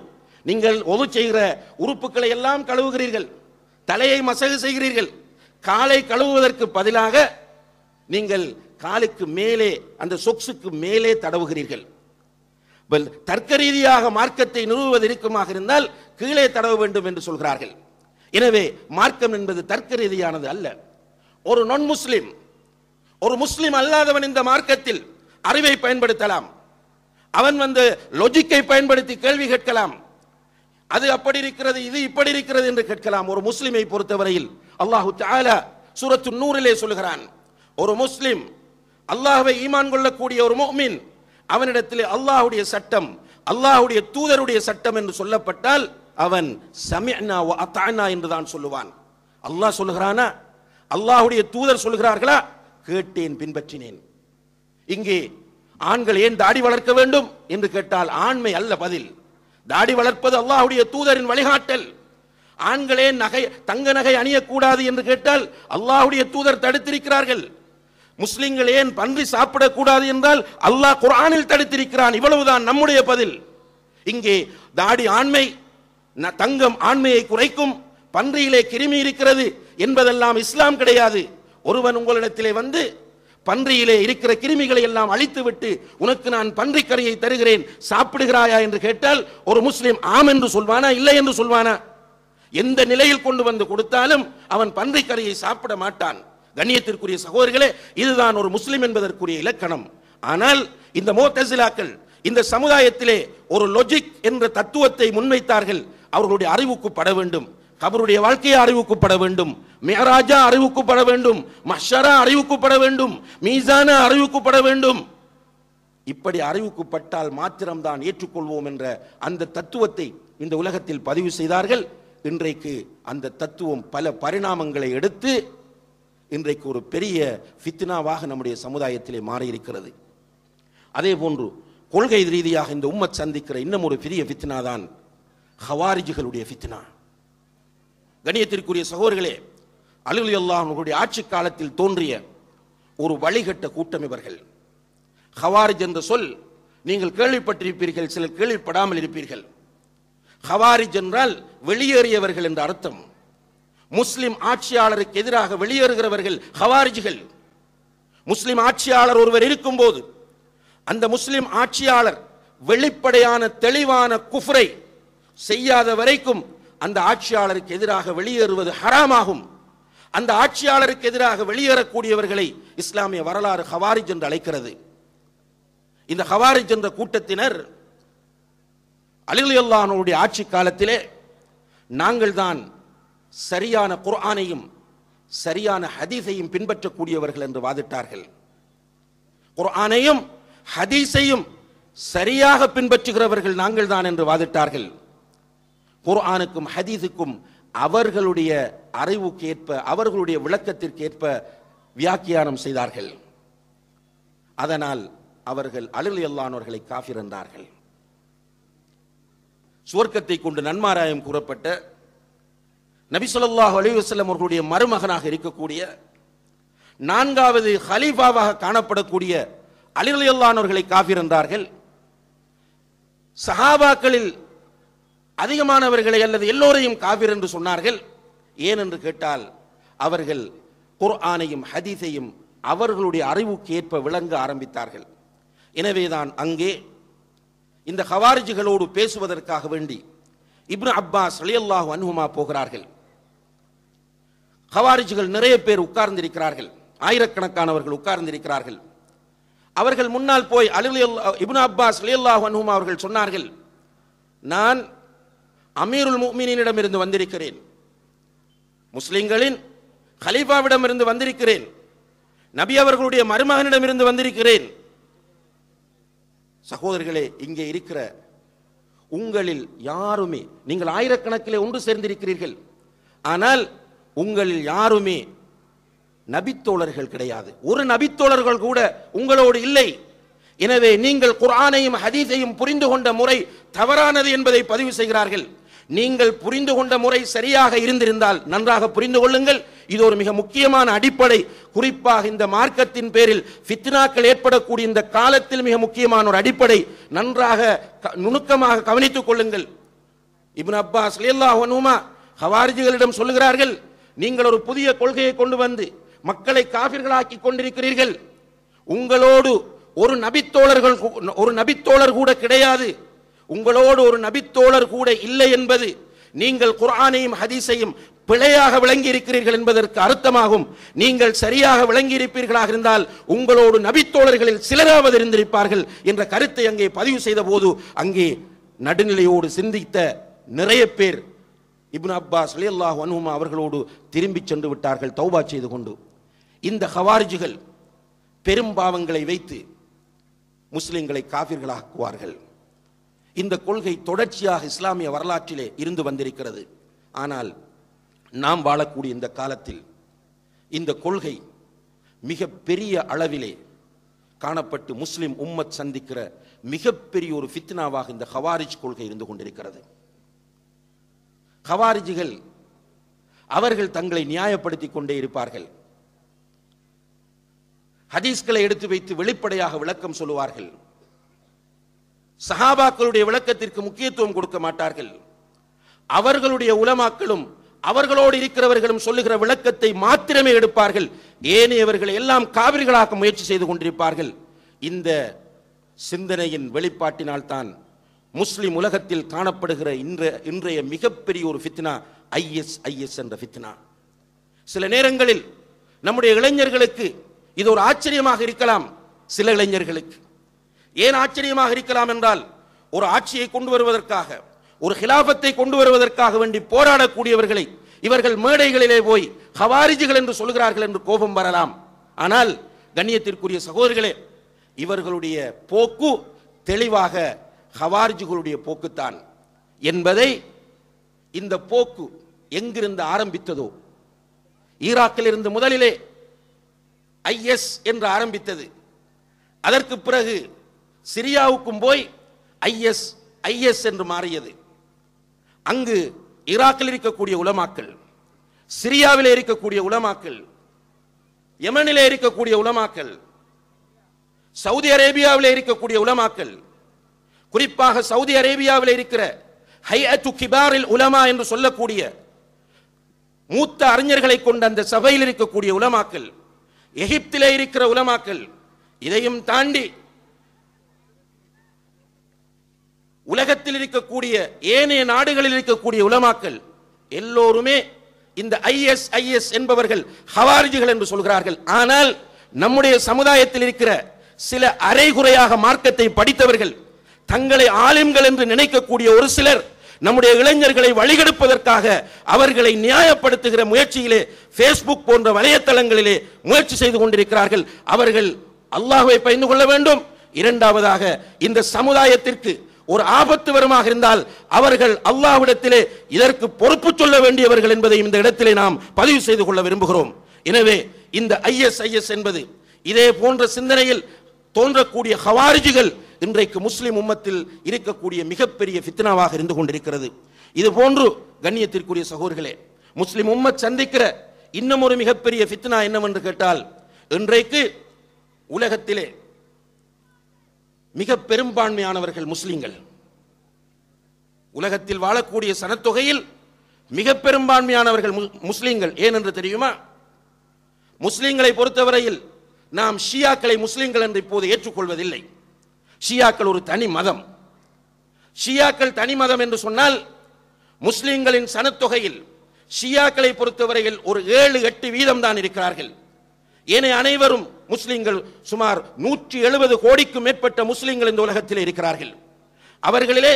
நீங்கள் ஒது செய்கிற உறுப்புகளை எல்லாம் கழுவுகிறீர்கள் தலையை மசகு செய்கிறீர்கள் காலை கழுவுவதற்கு பதிலாக நீங்கள் காலுக்கு மேலே அந்த சொக்ஸுக்கு மேலே தடவுகிறீர்கள் தர்க்க ரீதியாக மார்க்கத்தை நிறுவுவது இருக்குமாக இருந்தால் கீழே தடவ வேண்டும் என்று சொல்கிறார்கள் எனவே மார்க்கம் என்பது தர்க்க ரீதியானது அல்ல ஒரு நான் முஸ்லிம் ஒரு முஸ்லிம் அல்லாதவன் இந்த மார்க்கத்தில் அறிவை பயன்படுத்தலாம் அவன் வந்து லொஜிக்கை பயன்படுத்தி கேள்வி கேட்கலாம் அது அப்படி இருக்கிறது இது இப்படி இருக்கிறது என்று கேட்கலாம் ஒரு முஸ்லிமை பொறுத்தவரையில் அல்லாஹு சூரத்து நூறிலே சொல்கிறான் ஒரு முஸ்லிம் அல்லாஹுவை ஈமான் கொள்ளக்கூடிய ஒரு மோமின் அவனிடத்தில் அல்லாஹுடைய சட்டம் அல்லாஹுடைய தூதருடைய சட்டம் என்று சொல்லப்பட்டால் அவன் சமியனா அத்தானா என்று சொல்லுவான் அல்லாஹ் சொல்லுகிறானா அல்லாஹுடைய தூதர் சொல்கிறார்களா கேட்டேன் பின்பற்றினேன் இங்கே ஆண்கள் ஏன் தாடி வளர்க்க வேண்டும் என்று கேட்டால் ஆண்மை அல்ல பதில் தாடி வளர்ப்பது அல்லாஹுடைய தூதரின் வழிகாட்டல் ஆண்களே நகை தங்க நகை அணியக்கூடாது என்று கேட்டால் அல்லாஹுடைய தூதர் தடுத்திருக்கிறார்கள் முஸ்லிம்கள் ஏன் பன்றி சாப்பிடக்கூடாது என்றால் அல்லாஹ் குரானில் தடுத்திருக்கிறான் இவ்வளவுதான் நம்முடைய பதில் இங்கே தாடி ஆண்மை தங்கம் ஆண்மையை குறைக்கும் பன்றியிலே கிருமி இருக்கிறது என்பதெல்லாம் இஸ்லாம் கிடையாது ஒருவன் உங்களிடத்திலே வந்து பன்றியிலே இருக்கிற கிருமிகளை எல்லாம் அழித்துவிட்டு உனக்கு நான் பன்றிக்கரையை தருகிறேன் சாப்பிடுகிறாயா என்று கேட்டால் ஒரு முஸ்லீம் ஆம் என்று சொல்வானா இல்லை என்று சொல்வானா எந்த நிலையில் கொண்டு வந்து கொடுத்தாலும் அவன் பன்றிக்கரையை சாப்பிட மாட்டான் கண்ணியத்திற்குரிய சகோதரிகளே இதுதான் ஒரு முஸ்லீம் என்பதற்குரிய இலக்கணம் ஆனால் இந்த மோத்தசிலாக்கள் இந்த சமுதாயத்திலே ஒரு லொஜிக் என்ற தத்துவத்தை முன்வைத்தார்கள் அவர்களுடைய அறிவுக்குப்பட வேண்டும் கபருடைய வாழ்க்கையை அறிவுக்குப்பட வேண்டும் மேராஜா அறிவுக்குப்பட வேண்டும் மஷரா அறிவுக்குப்பட வேண்டும் மீசான அறிவுக்குப்பட வேண்டும் இப்படி அறிவுக்குப்பட்டால் மாத்திரம்தான் ஏற்றுக்கொள்வோம் என்ற அந்த தத்துவத்தை இந்த உலகத்தில் பதிவு செய்தார்கள் இன்றைக்கு அந்த தத்துவம் பல பரிணாமங்களை எடுத்து இன்றைக்கு ஒரு பெரிய ஃபித்னாவாக நம்முடைய சமுதாயத்திலே மாறியிருக்கிறது அதே போன்று கொள்கை ரீதியாக இந்த உம்மத் சந்திக்கிற இன்னும் ஒரு பெரிய ஃபித்னா தான் ஹவாரிஜுகளுடைய ஃபித்னா கணியத்திற்குரிய சகோதரர்களே அலுவலி அல்லாஹனுடைய ஆட்சி காலத்தில் தோன்றிய ஒரு வழிகட்ட கூட்டம் இவர்கள் ஹவாரிஜ் என்ற சொல் நீங்கள் கேள்விப்பட்டிருப்பீர்கள் சிலர் கேள்விப்படாமல் இருப்பீர்கள் ஹவாரிஜ் என்றால் வெளியேறியவர்கள் என்ற அர்த்தம் முஸ்லிம் ஆட்சியாளருக்கு எதிராக வெளியேறுகிறவர்கள் ஹவாரிஜிகள் முஸ்லிம் ஆட்சியாளர் ஒருவர் இருக்கும்போது அந்த முஸ்லிம் ஆட்சியாளர் வெளிப்படையான தெளிவான குஃப்ரை செய்யாத வரைக்கும் அந்த ஆட்சியாளருக்கு எதிராக வெளியேறுவது ஹராமாகும் அந்த ஆட்சியாளருக்கு எதிராக வெளியேறக்கூடியவர்களை இஸ்லாமிய வரலாறு ஹவாரிஜ் என்று அழைக்கிறது இந்த ஹவாரிஜ் என்ற கூட்டத்தினர் அலிலியல்லானுடைய ஆட்சி காலத்திலே நாங்கள் தான் சரியான குர்ஆனையும் சரியான ஹதீஸையும் பின்பற்றக்கூடியவர்கள் என்று வாதிட்டார்கள் குர்ஆனையும் ஹதீஸையும் சரியாக பின்பற்றுகிறவர்கள் நாங்கள் தான் என்று வாதிட்டார்கள் குர்ஆனுக்கும் ஹதீஸுக்கும் அவர்களுடைய அறிவுக்கேற்ப அவர்களுடைய விளக்கத்திற்கேற்ப வியாக்கியானம் செய்தார்கள் அதனால் அவர்கள் அழுலியல்லானவர்களை அல்லானவர்களை காப்பிருந்தார்கள் சுவர்க்கத்தை கொண்டு நன்மாராயம் கூறப்பட்ட நபிசல்லாஹ் அலிவசல்லம் அவர்களுடைய மருமகனாக இருக்கக்கூடிய நான்காவது ஹலீஃபாவாக காணப்படக்கூடிய அலிரலியல்லானவர்களை காஃபிர் சஹாபாக்களில் அதிகமானவர்களை அல்லது எல்லோரையும் காவிர் என்று சொன்னார்கள் ஏன் என்று கேட்டால் அவர்கள் குர்ஆனையும் ஹதீஸையும் அவர்களுடைய அறிவுக்கு ஏற்ப விளங்க ஆரம்பித்தார்கள் எனவேதான் அங்கே இந்த ஹவாரிஜிகளோடு பேசுவதற்காக வேண்டி இப்னு அப்பாஸ் அலியல்லாஹு அனுகுமா போகிறார்கள் ஹவாரிஜிகள் நிறைய பேர் உட்கார்ந்திருக்கிறார்கள் ஆயிரக்கணக்கானவர்கள் உட்கார்ந்திருக்கிறார்கள் அவர்கள் முன்னால் போய் அலில் இப்னு அப்பாஸ் அலியல்லாஹு அனுகுமா அவர்கள் சொன்னார்கள் நான் அமீருல் இருந்து வந்திருக்கிறேன் முஸ்லிம்களின் இருந்து வந்திருக்கிறேன் நபி அவர்களுடைய மருமகனிடமிருந்து வந்திருக்கிறேன் சகோதரர்களே இங்கே இருக்கிற உங்களில் யாருமே நீங்கள் ஆயிரக்கணக்கிலே ஒன்று சேர்ந்திருக்கிறீர்கள் ஆனால் உங்களில் யாருமே நபித்தோழர்கள் கிடையாது ஒரு நபித்தோழர்கள் கூட உங்களோடு இல்லை எனவே நீங்கள் குரானையும் ஹதீஸையும் புரிந்து கொண்ட முறை தவறானது என்பதை பதிவு செய்கிறார்கள் நீங்கள் புரிந்து கொண்ட முறை சரியாக இருந்திருந்தால் நன்றாக புரிந்து கொள்ளுங்கள் இது ஒரு மிக முக்கியமான அடிப்படை குறிப்பாக இந்த மார்க்கத்தின் பேரில் ஃபித்னாக்கள் ஏற்படக்கூடிய இந்த காலத்தில் மிக முக்கியமான ஒரு அடிப்படை நன்றாக நுணுக்கமாக கவனித்துக் கொள்ளுங்கள் இப்னு அப்பாஸ் லியல்லாஹனுமா ஹவாரிஜிகளிடம் சொல்லுகிறார்கள் நீங்கள் ஒரு புதிய கொள்கையை கொண்டு வந்து மக்களை காபிர்களாக்கி கொண்டிருக்கிறீர்கள் உங்களோடு ஒரு நபித்தோழர்கள் ஒரு நபித்தோழர் கூட கிடையாது உங்களோடு ஒரு நபித்தோழர் கூட இல்லை என்பது நீங்கள் குரானையும் ஹதீஸையும் பிழையாக விளங்கி இருக்கிறீர்கள் என்பதற்கு அர்த்தமாகும் நீங்கள் சரியாக விளங்கி இருப்பீர்களாக இருந்தால் உங்களோடு நபித்தோழர்களில் சிலராவது இருந்திருப்பார்கள் என்ற கருத்தை அங்கே பதிவு செய்த போது அங்கே நடுநிலையோடு சிந்தித்த நிறைய பேர் இப்னு அப்பாஸ் அல்லாஹ் அனுமா அவர்களோடு திரும்பி சென்று விட்டார்கள் தௌபா செய்து கொண்டு இந்த ஹவாரிஜுகள் பெரும் பாவங்களை வைத்து முஸ்லிம்களை காபிர்களாக்குவார்கள் இந்த கொள்கை தொடர்ச்சியாக இஸ்லாமிய வரலாற்றிலே இருந்து வந்திருக்கிறது ஆனால் நாம் வாழக்கூடிய இந்த காலத்தில் இந்த கொள்கை மிக பெரிய அளவிலே காணப்பட்டு முஸ்லிம் உம்மத் சந்திக்கிற மிகப்பெரிய ஒரு ஃபித்னாவாக இந்த ஹவாரிஜ் கொள்கை இருந்து கொண்டிருக்கிறது ஹவாரிஜிகள் அவர்கள் தங்களை நியாயப்படுத்திக் கொண்டே இருப்பார்கள் ஹதீஸ்களை எடுத்து வைத்து வெளிப்படையாக விளக்கம் சொல்லுவார்கள் சஹாபாக்களுடைய விளக்கத்திற்கு முக்கியத்துவம் கொடுக்க மாட்டார்கள் அவர்களுடைய உலமாக்களும் அவர்களோடு இருக்கிறவர்களும் சொல்லுகிற விளக்கத்தை மாத்திரமே எடுப்பார்கள் ஏனையவர்கள் எல்லாம் காவிரிகளாக முயற்சி செய்து கொண்டிருப்பார்கள் இந்த சிந்தனையின் வெளிப்பாட்டினால் தான் முஸ்லிம் உலகத்தில் காணப்படுகிற இன்ற இன்றைய மிகப்பெரிய ஒரு ஃபித்னா ஐஎஸ் ஐஎஸ் என்ற ஃபித்னா சில நேரங்களில் நம்முடைய இளைஞர்களுக்கு இது ஒரு ஆச்சரியமாக இருக்கலாம் சில இளைஞர்களுக்கு ஏன் ஆச்சரியமாக இருக்கலாம் என்றால் ஒரு ஆட்சியை கொண்டு வருவதற்காக ஒரு ஹிலாபத்தை கொண்டு வருவதற்காக வேண்டி போராடக்கூடியவர்களை இவர்கள் மேடைகளிலே போய் ஹவாரிஜிகள் என்று சொல்கிறார்கள் என்று கோபம் வரலாம் ஆனால் கண்ணியத்திற்குரிய சகோதரிகளே இவர்களுடைய போக்கு தெளிவாக ஹவாரிஜிகளுடைய போக்குத்தான் என்பதை இந்த போக்கு எங்கிருந்து ஆரம்பித்ததோ ஈராக்கில் இருந்து முதலிலே ஐஎஸ் என்று ஆரம்பித்தது அதற்கு பிறகு சிரியாவுக்கும் போய் ஐஎஸ் ஐஎஸ் என்று மாறியது அங்கு ஈராக்கில் இருக்கக்கூடிய உலமாக்கள் சிரியாவில் இருக்கக்கூடிய உலமாக்கள் யமனில் இருக்கக்கூடிய உலமாக்கள் சவுதி அரேபியாவில் இருக்கக்கூடிய உலமாக்கள் குறிப்பாக சவுதி அரேபியாவில் இருக்கிற ஹைஅத்து கிபாரில் உலமா என்று சொல்லக்கூடிய மூத்த அறிஞர்களை கொண்ட அந்த சபையில் இருக்கக்கூடிய உலமாக்கள் எகிப்திலே இருக்கிற உலமாக்கள் இதையும் தாண்டி உலகத்தில் இருக்கக்கூடிய ஏனைய நாடுகளில் இருக்கக்கூடிய உலமாக்கள் எல்லோருமே இந்த ஐஎஸ் ஐஎஸ் என்பவர்கள் ஹவாரிஜிகள் என்று சொல்கிறார்கள் ஆனால் நம்முடைய சமுதாயத்தில் இருக்கிற சில அரைகுறையாக மார்க்கத்தை படித்தவர்கள் தங்களை ஆலிம்கள் என்று நினைக்கக்கூடிய ஒரு சிலர் நம்முடைய இளைஞர்களை வழிகெடுப்பதற்காக அவர்களை நியாயப்படுத்துகிற முயற்சியிலே ஃபேஸ்புக் போன்ற வலையதளங்களிலே முயற்சி செய்து கொண்டிருக்கிறார்கள் அவர்கள் அல்லாஹுவை பயந்து கொள்ள வேண்டும் இரண்டாவதாக இந்த சமுதாயத்திற்கு ஒரு ஆபத்து வருமாக இருந்தால் அவர்கள் அல்லாஹ்விடத்திலே இதற்கு பொறுப்பு சொல்ல வேண்டியவர்கள் என்பதையும் இந்த இடத்திலே நாம் பதிவு செய்து கொள்ள விரும்புகிறோம் எனவே இந்த ஐஎஸ்ஐஎஸ் என்பது இதே போன்ற சிந்தனையில் தோன்றக்கூடிய ஹவாரிஜிகள் இன்றைக்கு முஸ்லிம் உம்மத்தில் இருக்கக்கூடிய மிகப்பெரிய ஃபித்னாவாக இருந்து கொண்டிருக்கிறது இது போன்று கண்ணியத்திற்குரிய சகோதர்களே முஸ்லிம் உம்மத் சந்திக்கிற இன்னும் ஒரு மிகப்பெரிய ஃபித்னா என்னவென்று கேட்டால் இன்றைக்கு உலகத்திலே மிக பெரும்பான்மையானவர்கள் முஸ்லிம்கள் உலகத்தில் வாழக்கூடிய சனத்தொகையில் மிக பெரும்பான்மையானவர்கள் முஸ்லிம்கள் ஏன் என்று தெரியுமா முஸ்லிம்களை பொறுத்தவரையில் நாம் ஷியாக்களை முஸ்லிம்கள் என்று இப்போது ஏற்றுக்கொள்வதில்லை ஷியாக்கள் ஒரு தனி மதம் ஷியாக்கள் தனி மதம் என்று சொன்னால் முஸ்லிம்களின் சனத்தொகையில் ஷியாக்களை பொறுத்தவரையில் ஒரு ஏழு எட்டு வீதம் தான் இருக்கிறார்கள் ஏனைய அனைவரும் முஸ்லிம்கள் சுமார் நூற்றி எழுபது கோடிக்கும் மேற்பட்ட முஸ்லிம்கள் இந்த உலகத்தில் இருக்கிறார்கள் அவர்களிலே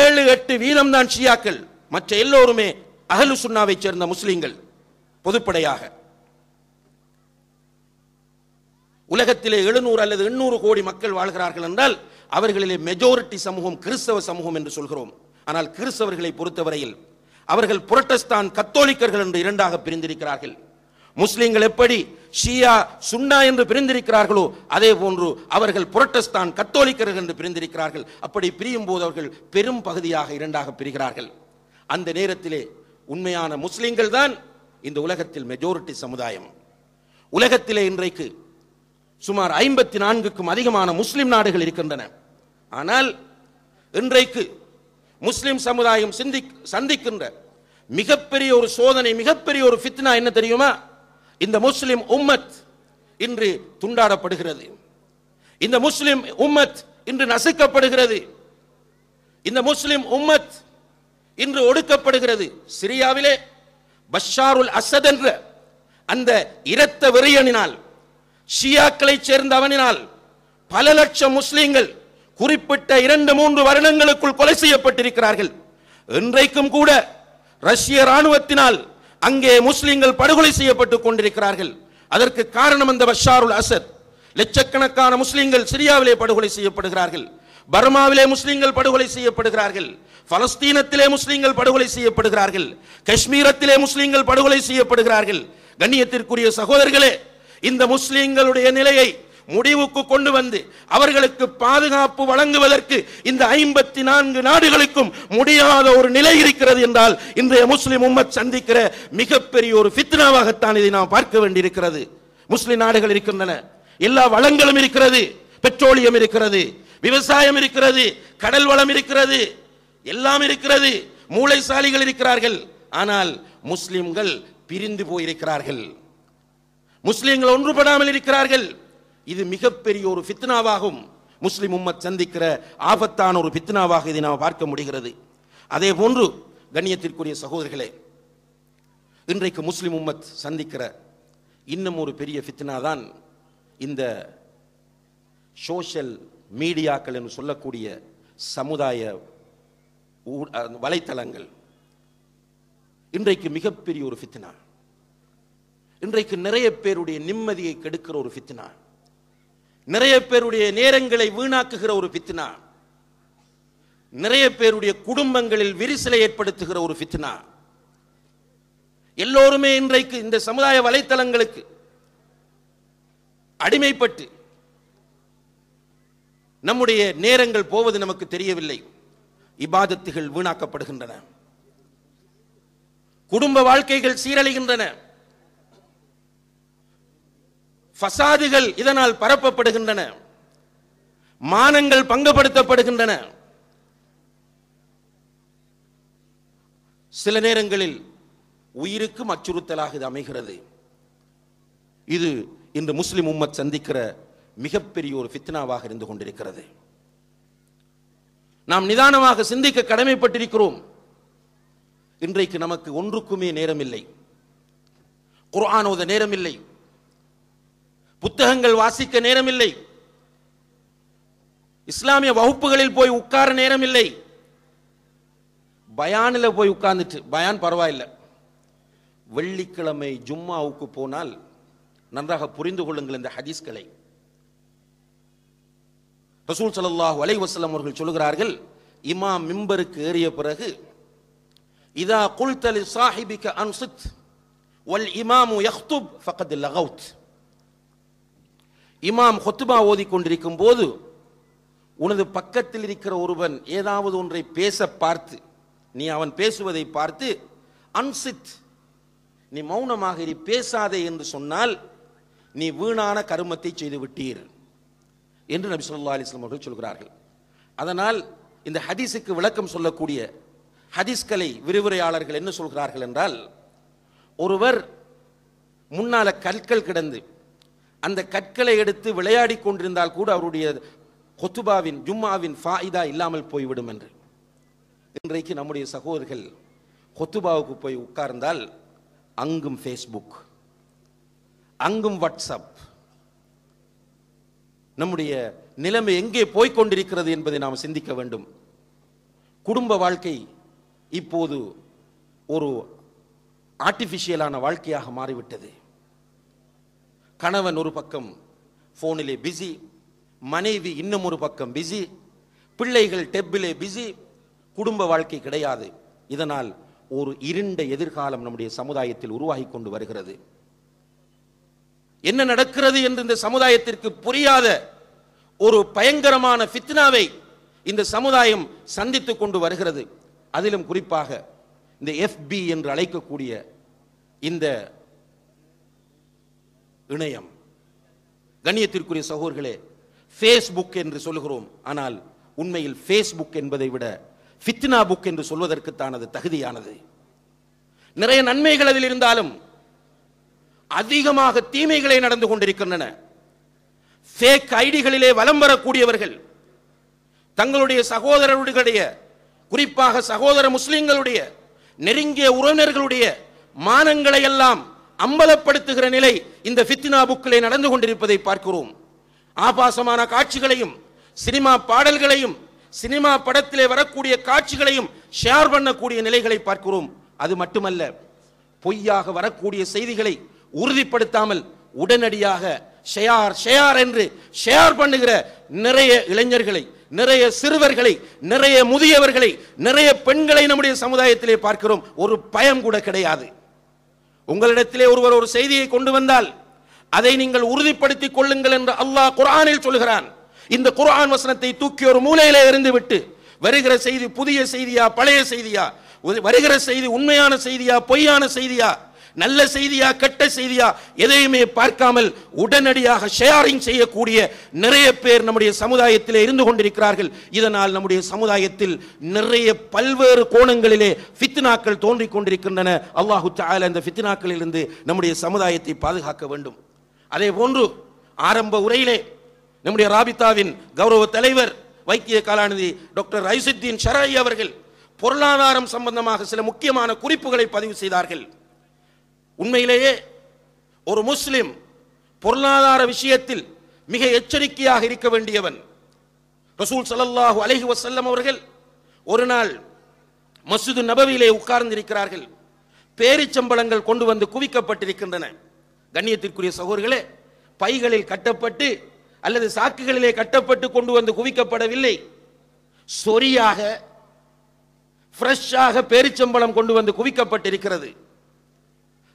ஏழு எட்டு வீதம் தான் ஷியாக்கள் மற்ற எல்லோருமே அகலு சுண்ணாவை சேர்ந்த முஸ்லிம்கள் பொதுப்படையாக உலகத்திலே எழுநூறு அல்லது எண்ணூறு கோடி மக்கள் வாழ்கிறார்கள் என்றால் அவர்களிலே மெஜாரிட்டி சமூகம் கிறிஸ்தவ சமூகம் என்று சொல்கிறோம் ஆனால் கிறிஸ்தவர்களை பொறுத்தவரையில் அவர்கள் புரட்டஸ்தான் கத்தோலிக்கர்கள் என்று இரண்டாக பிரிந்திருக்கிறார்கள் முஸ்லிம்கள் எப்படி ஷியா சுண்ணா என்று பிரிந்திருக்கிறார்களோ அதே போன்று அவர்கள் புரட்டஸ்தான் கத்தோலிக்கர்கள் என்று பிரிந்திருக்கிறார்கள் அப்படி பிரியும் போது அவர்கள் பெரும் பகுதியாக இரண்டாக பிரிகிறார்கள் அந்த நேரத்திலே உண்மையான முஸ்லிம்கள் தான் இந்த உலகத்தில் மெஜாரிட்டி சமுதாயம் உலகத்திலே இன்றைக்கு சுமார் ஐம்பத்தி நான்குக்கும் அதிகமான முஸ்லிம் நாடுகள் இருக்கின்றன ஆனால் இன்றைக்கு முஸ்லிம் சமுதாயம் சிந்தி சந்திக்கின்ற மிகப்பெரிய ஒரு சோதனை மிகப்பெரிய ஒரு ஃபித்னா என்ன தெரியுமா இந்த முஸ்லிம் உம்மத் இன்று துண்டாடப்படுகிறது இந்த முஸ்லிம் உம்மத் இன்று நசுக்கப்படுகிறது இந்த முஸ்லிம் உம்மத் இன்று ஒடுக்கப்படுகிறது சிரியாவிலே பஷாருல் அசத் என்ற அந்த இரத்த வெறியனினால் ஷியாக்களை சேர்ந்த அவனினால் பல லட்சம் முஸ்லிம்கள் குறிப்பிட்ட இரண்டு மூன்று வருடங்களுக்குள் கொலை செய்யப்பட்டிருக்கிறார்கள் இன்றைக்கும் கூட ரஷ்ய ராணுவத்தினால் அங்கே முஸ்லிம்கள் படுகொலை செய்யப்பட்டு கொண்டிருக்கிறார்கள் அதற்கு காரணம் அந்த பஷாருல் அசத் லட்சக்கணக்கான முஸ்லிம்கள் சிரியாவிலே படுகொலை செய்யப்படுகிறார்கள் பர்மாவிலே முஸ்லிம்கள் படுகொலை செய்யப்படுகிறார்கள் பலஸ்தீனத்திலே முஸ்லிம்கள் படுகொலை செய்யப்படுகிறார்கள் காஷ்மீரத்திலே முஸ்லிம்கள் படுகொலை செய்யப்படுகிறார்கள் கண்ணியத்திற்குரிய சகோதரர்களே இந்த முஸ்லிம்களுடைய நிலையை முடிவுக்கு கொண்டு வந்து அவர்களுக்கு பாதுகாப்பு வழங்குவதற்கு இந்த ஐம்பத்தி நான்கு நாடுகளுக்கும் முடியாத ஒரு நிலை இருக்கிறது என்றால் இன்றைய முஸ்லிம் உம்மத் சந்திக்கிற மிகப்பெரிய ஒரு பித்னாவாகத்தான் இதை நாம் பார்க்க வேண்டியிருக்கிறது முஸ்லிம் நாடுகள் இருக்கின்றன எல்லா வளங்களும் இருக்கிறது பெட்ரோலியம் இருக்கிறது விவசாயம் இருக்கிறது கடல் வளம் இருக்கிறது எல்லாம் இருக்கிறது மூளைசாலிகள் இருக்கிறார்கள் ஆனால் முஸ்லிம்கள் பிரிந்து போயிருக்கிறார்கள் முஸ்லிம்கள் ஒன்றுபடாமல் இருக்கிறார்கள் இது மிகப்பெரிய ஒரு ஃபித்னாவாகும் முஸ்லிம் உம்மத் சந்திக்கிற ஆபத்தான ஒரு ஃபித்னாவாக இதை நாம் பார்க்க முடிகிறது அதே போன்று கண்ணியத்திற்குரிய சகோதரர்களே இன்றைக்கு முஸ்லிம் உம்மத் சந்திக்கிற இன்னும் ஒரு பெரிய ஃபித்னா தான் இந்த சோஷியல் மீடியாக்கள் என்று சொல்லக்கூடிய சமுதாய வலைத்தளங்கள் இன்றைக்கு மிகப்பெரிய ஒரு ஃபித்னா இன்றைக்கு நிறைய பேருடைய நிம்மதியை கெடுக்கிற ஒரு ஃபித்னா நிறைய பேருடைய நேரங்களை வீணாக்குகிற ஒரு பித்னா நிறைய பேருடைய குடும்பங்களில் விரிசலை ஏற்படுத்துகிற ஒரு பித்னா எல்லோருமே இன்றைக்கு இந்த சமுதாய வலைத்தளங்களுக்கு அடிமைப்பட்டு நம்முடைய நேரங்கள் போவது நமக்கு தெரியவில்லை இபாதத்துகள் வீணாக்கப்படுகின்றன குடும்ப வாழ்க்கைகள் சீரழிகின்றன பசாதுகள் இதனால் பரப்பப்படுகின்றன மானங்கள் பங்குபடுத்தப்படுகின்றன சில நேரங்களில் உயிருக்கும் அச்சுறுத்தலாக இது அமைகிறது இது இன்று முஸ்லிம் உம்மத் சந்திக்கிற மிகப்பெரிய ஒரு ஃபித்னாவாக இருந்து கொண்டிருக்கிறது நாம் நிதானமாக சிந்திக்க கடமைப்பட்டிருக்கிறோம் இன்றைக்கு நமக்கு ஒன்றுக்குமே நேரம் இல்லை குர்ஆன் ஓத நேரம் இல்லை புத்தகங்கள் வாசிக்க நேரமில்லை இஸ்லாமிய வகுப்புகளில் போய் உட்கார நேரம் இல்லை பயானில் போய் உட்கார்ந்துட்டு பயான் பரவாயில்லை வெள்ளிக்கிழமை ஜும்மாவுக்கு போனால் நன்றாக புரிந்து கொள்ளுங்கள் இந்த ஹதீஸ்களை ரசூல் சல்லாஹ் வலை வசலம் அவர்கள் சொல்கிறார்கள் இமாம் மிம்பருக்கு ஏறிய பிறகு இதா குல்தலி சாஹிபிக அன்சித் வல் இமாமு யஹ்துப் ஃபகத் லகவுத் இமாம் ஹொத்துபா ஓதி கொண்டிருக்கும் போது உனது பக்கத்தில் இருக்கிற ஒருவன் ஏதாவது ஒன்றை பேச பார்த்து நீ அவன் பேசுவதை பார்த்து அன்சித் நீ மௌனமாக நீ பேசாதே என்று சொன்னால் நீ வீணான கருமத்தை செய்து விட்டீர் என்று நபி சொல்லா அலிஸ்லாம் அவர்கள் சொல்கிறார்கள் அதனால் இந்த ஹதீஸுக்கு விளக்கம் சொல்லக்கூடிய ஹதீஸ்கலை விரிவுரையாளர்கள் என்ன சொல்கிறார்கள் என்றால் ஒருவர் முன்னால கற்கள் கிடந்து அந்த கற்களை எடுத்து விளையாடி கொண்டிருந்தால் கூட அவருடைய கொத்துபாவின் ஜும்மாவின் ஃபாயிதா இல்லாமல் போய்விடும் என்று இன்றைக்கு நம்முடைய சகோதரர்கள் கொத்துபாவுக்கு போய் உட்கார்ந்தால் அங்கும் ஃபேஸ்புக் அங்கும் வாட்ஸ்அப் நம்முடைய நிலைமை எங்கே போய்கொண்டிருக்கிறது என்பதை நாம் சிந்திக்க வேண்டும் குடும்ப வாழ்க்கை இப்போது ஒரு ஆர்டிஃபிஷியலான வாழ்க்கையாக மாறிவிட்டது கணவன் ஒரு பக்கம் ஃபோனிலே பிஸி மனைவி இன்னும் ஒரு பக்கம் பிஸி பிள்ளைகள் டெப்பிலே பிஸி குடும்ப வாழ்க்கை கிடையாது இதனால் ஒரு இருண்ட எதிர்காலம் நம்முடைய சமுதாயத்தில் உருவாகி கொண்டு வருகிறது என்ன நடக்கிறது என்று இந்த சமுதாயத்திற்கு புரியாத ஒரு பயங்கரமான ஃபித்னாவை இந்த சமுதாயம் சந்தித்துக் கொண்டு வருகிறது அதிலும் குறிப்பாக இந்த எஃபி என்று அழைக்கக்கூடிய இந்த இணையம் கண்ணியத்திற்குரிய சகோர்களே ஃபேஸ்புக் என்று சொல்லுகிறோம் ஆனால் உண்மையில் ஃபேஸ்புக் என்பதை விட ஃபித்னா புக் என்று சொல்வதற்குத்தான் அது தகுதியானது நிறைய நன்மைகள் அதில் இருந்தாலும் அதிகமாக தீமைகளை நடந்து கொண்டிருக்கின்றன ஃபேக் ஐடிகளிலே வலம் வரக்கூடியவர்கள் தங்களுடைய சகோதரர்களுடைய குறிப்பாக சகோதர முஸ்லிம்களுடைய நெருங்கிய உறவினர்களுடைய மானங்களை எல்லாம் அம்பலப்படுத்துகிற நிலை இந்த ஃபித்னா புக்கிலே நடந்து கொண்டிருப்பதை பார்க்கிறோம் ஆபாசமான காட்சிகளையும் சினிமா பாடல்களையும் சினிமா படத்திலே வரக்கூடிய காட்சிகளையும் ஷேர் பண்ணக்கூடிய நிலைகளை பார்க்கிறோம் அது மட்டுமல்ல பொய்யாக வரக்கூடிய செய்திகளை உறுதிப்படுத்தாமல் உடனடியாக ஷேர் ஷேர் என்று ஷேர் பண்ணுகிற நிறைய இளைஞர்களை நிறைய சிறுவர்களை நிறைய முதியவர்களை நிறைய பெண்களை நம்முடைய சமுதாயத்திலே பார்க்கிறோம் ஒரு பயம் கூட கிடையாது உங்களிடத்திலே ஒருவர் ஒரு செய்தியை கொண்டு வந்தால் அதை நீங்கள் உறுதிப்படுத்திக் கொள்ளுங்கள் என்று அல்லாஹ் குரானில் சொல்கிறான் இந்த குரான் வசனத்தை தூக்கி ஒரு மூலையில இருந்து விட்டு வருகிற செய்தி புதிய செய்தியா பழைய செய்தியா வருகிற செய்தி உண்மையான செய்தியா பொய்யான செய்தியா நல்ல செய்தியா கெட்ட செய்தியா எதையுமே பார்க்காமல் உடனடியாக ஷேரிங் செய்யக்கூடிய நிறைய பேர் நம்முடைய சமுதாயத்தில் இருந்து கொண்டிருக்கிறார்கள் இதனால் நம்முடைய சமுதாயத்தில் நிறைய பல்வேறு கோணங்களிலே ஃபித்னாக்கள் தோன்றிக் கொண்டிருக்கின்றன அல்லாஹு தால அந்த ஃபித்னாக்களிலிருந்து நம்முடைய சமுதாயத்தை பாதுகாக்க வேண்டும் அதே போன்று ஆரம்ப உரையிலே நம்முடைய ராபிதாவின் கௌரவ தலைவர் வைத்திய காலாநிதி டாக்டர் ரைசுத்தீன் ஷராயி அவர்கள் பொருளாதாரம் சம்பந்தமாக சில முக்கியமான குறிப்புகளை பதிவு செய்தார்கள் உண்மையிலேயே ஒரு முஸ்லிம் பொருளாதார விஷயத்தில் மிக எச்சரிக்கையாக இருக்க வேண்டியவன் ரசூல் சலல்லாஹு அலஹி வசல்லம் அவர்கள் ஒரு நாள் மசூது நபவியிலே உட்கார்ந்திருக்கிறார்கள் பேரிச்சம்பளங்கள் கொண்டு வந்து குவிக்கப்பட்டிருக்கின்றன கண்ணியத்திற்குரிய சகோதர்களே பைகளில் கட்டப்பட்டு அல்லது சாக்குகளிலே கட்டப்பட்டு கொண்டு வந்து குவிக்கப்படவில்லை சொரியாக ஃப்ரெஷ்ஷாக பேரிச்சம்பளம் கொண்டு வந்து குவிக்கப்பட்டிருக்கிறது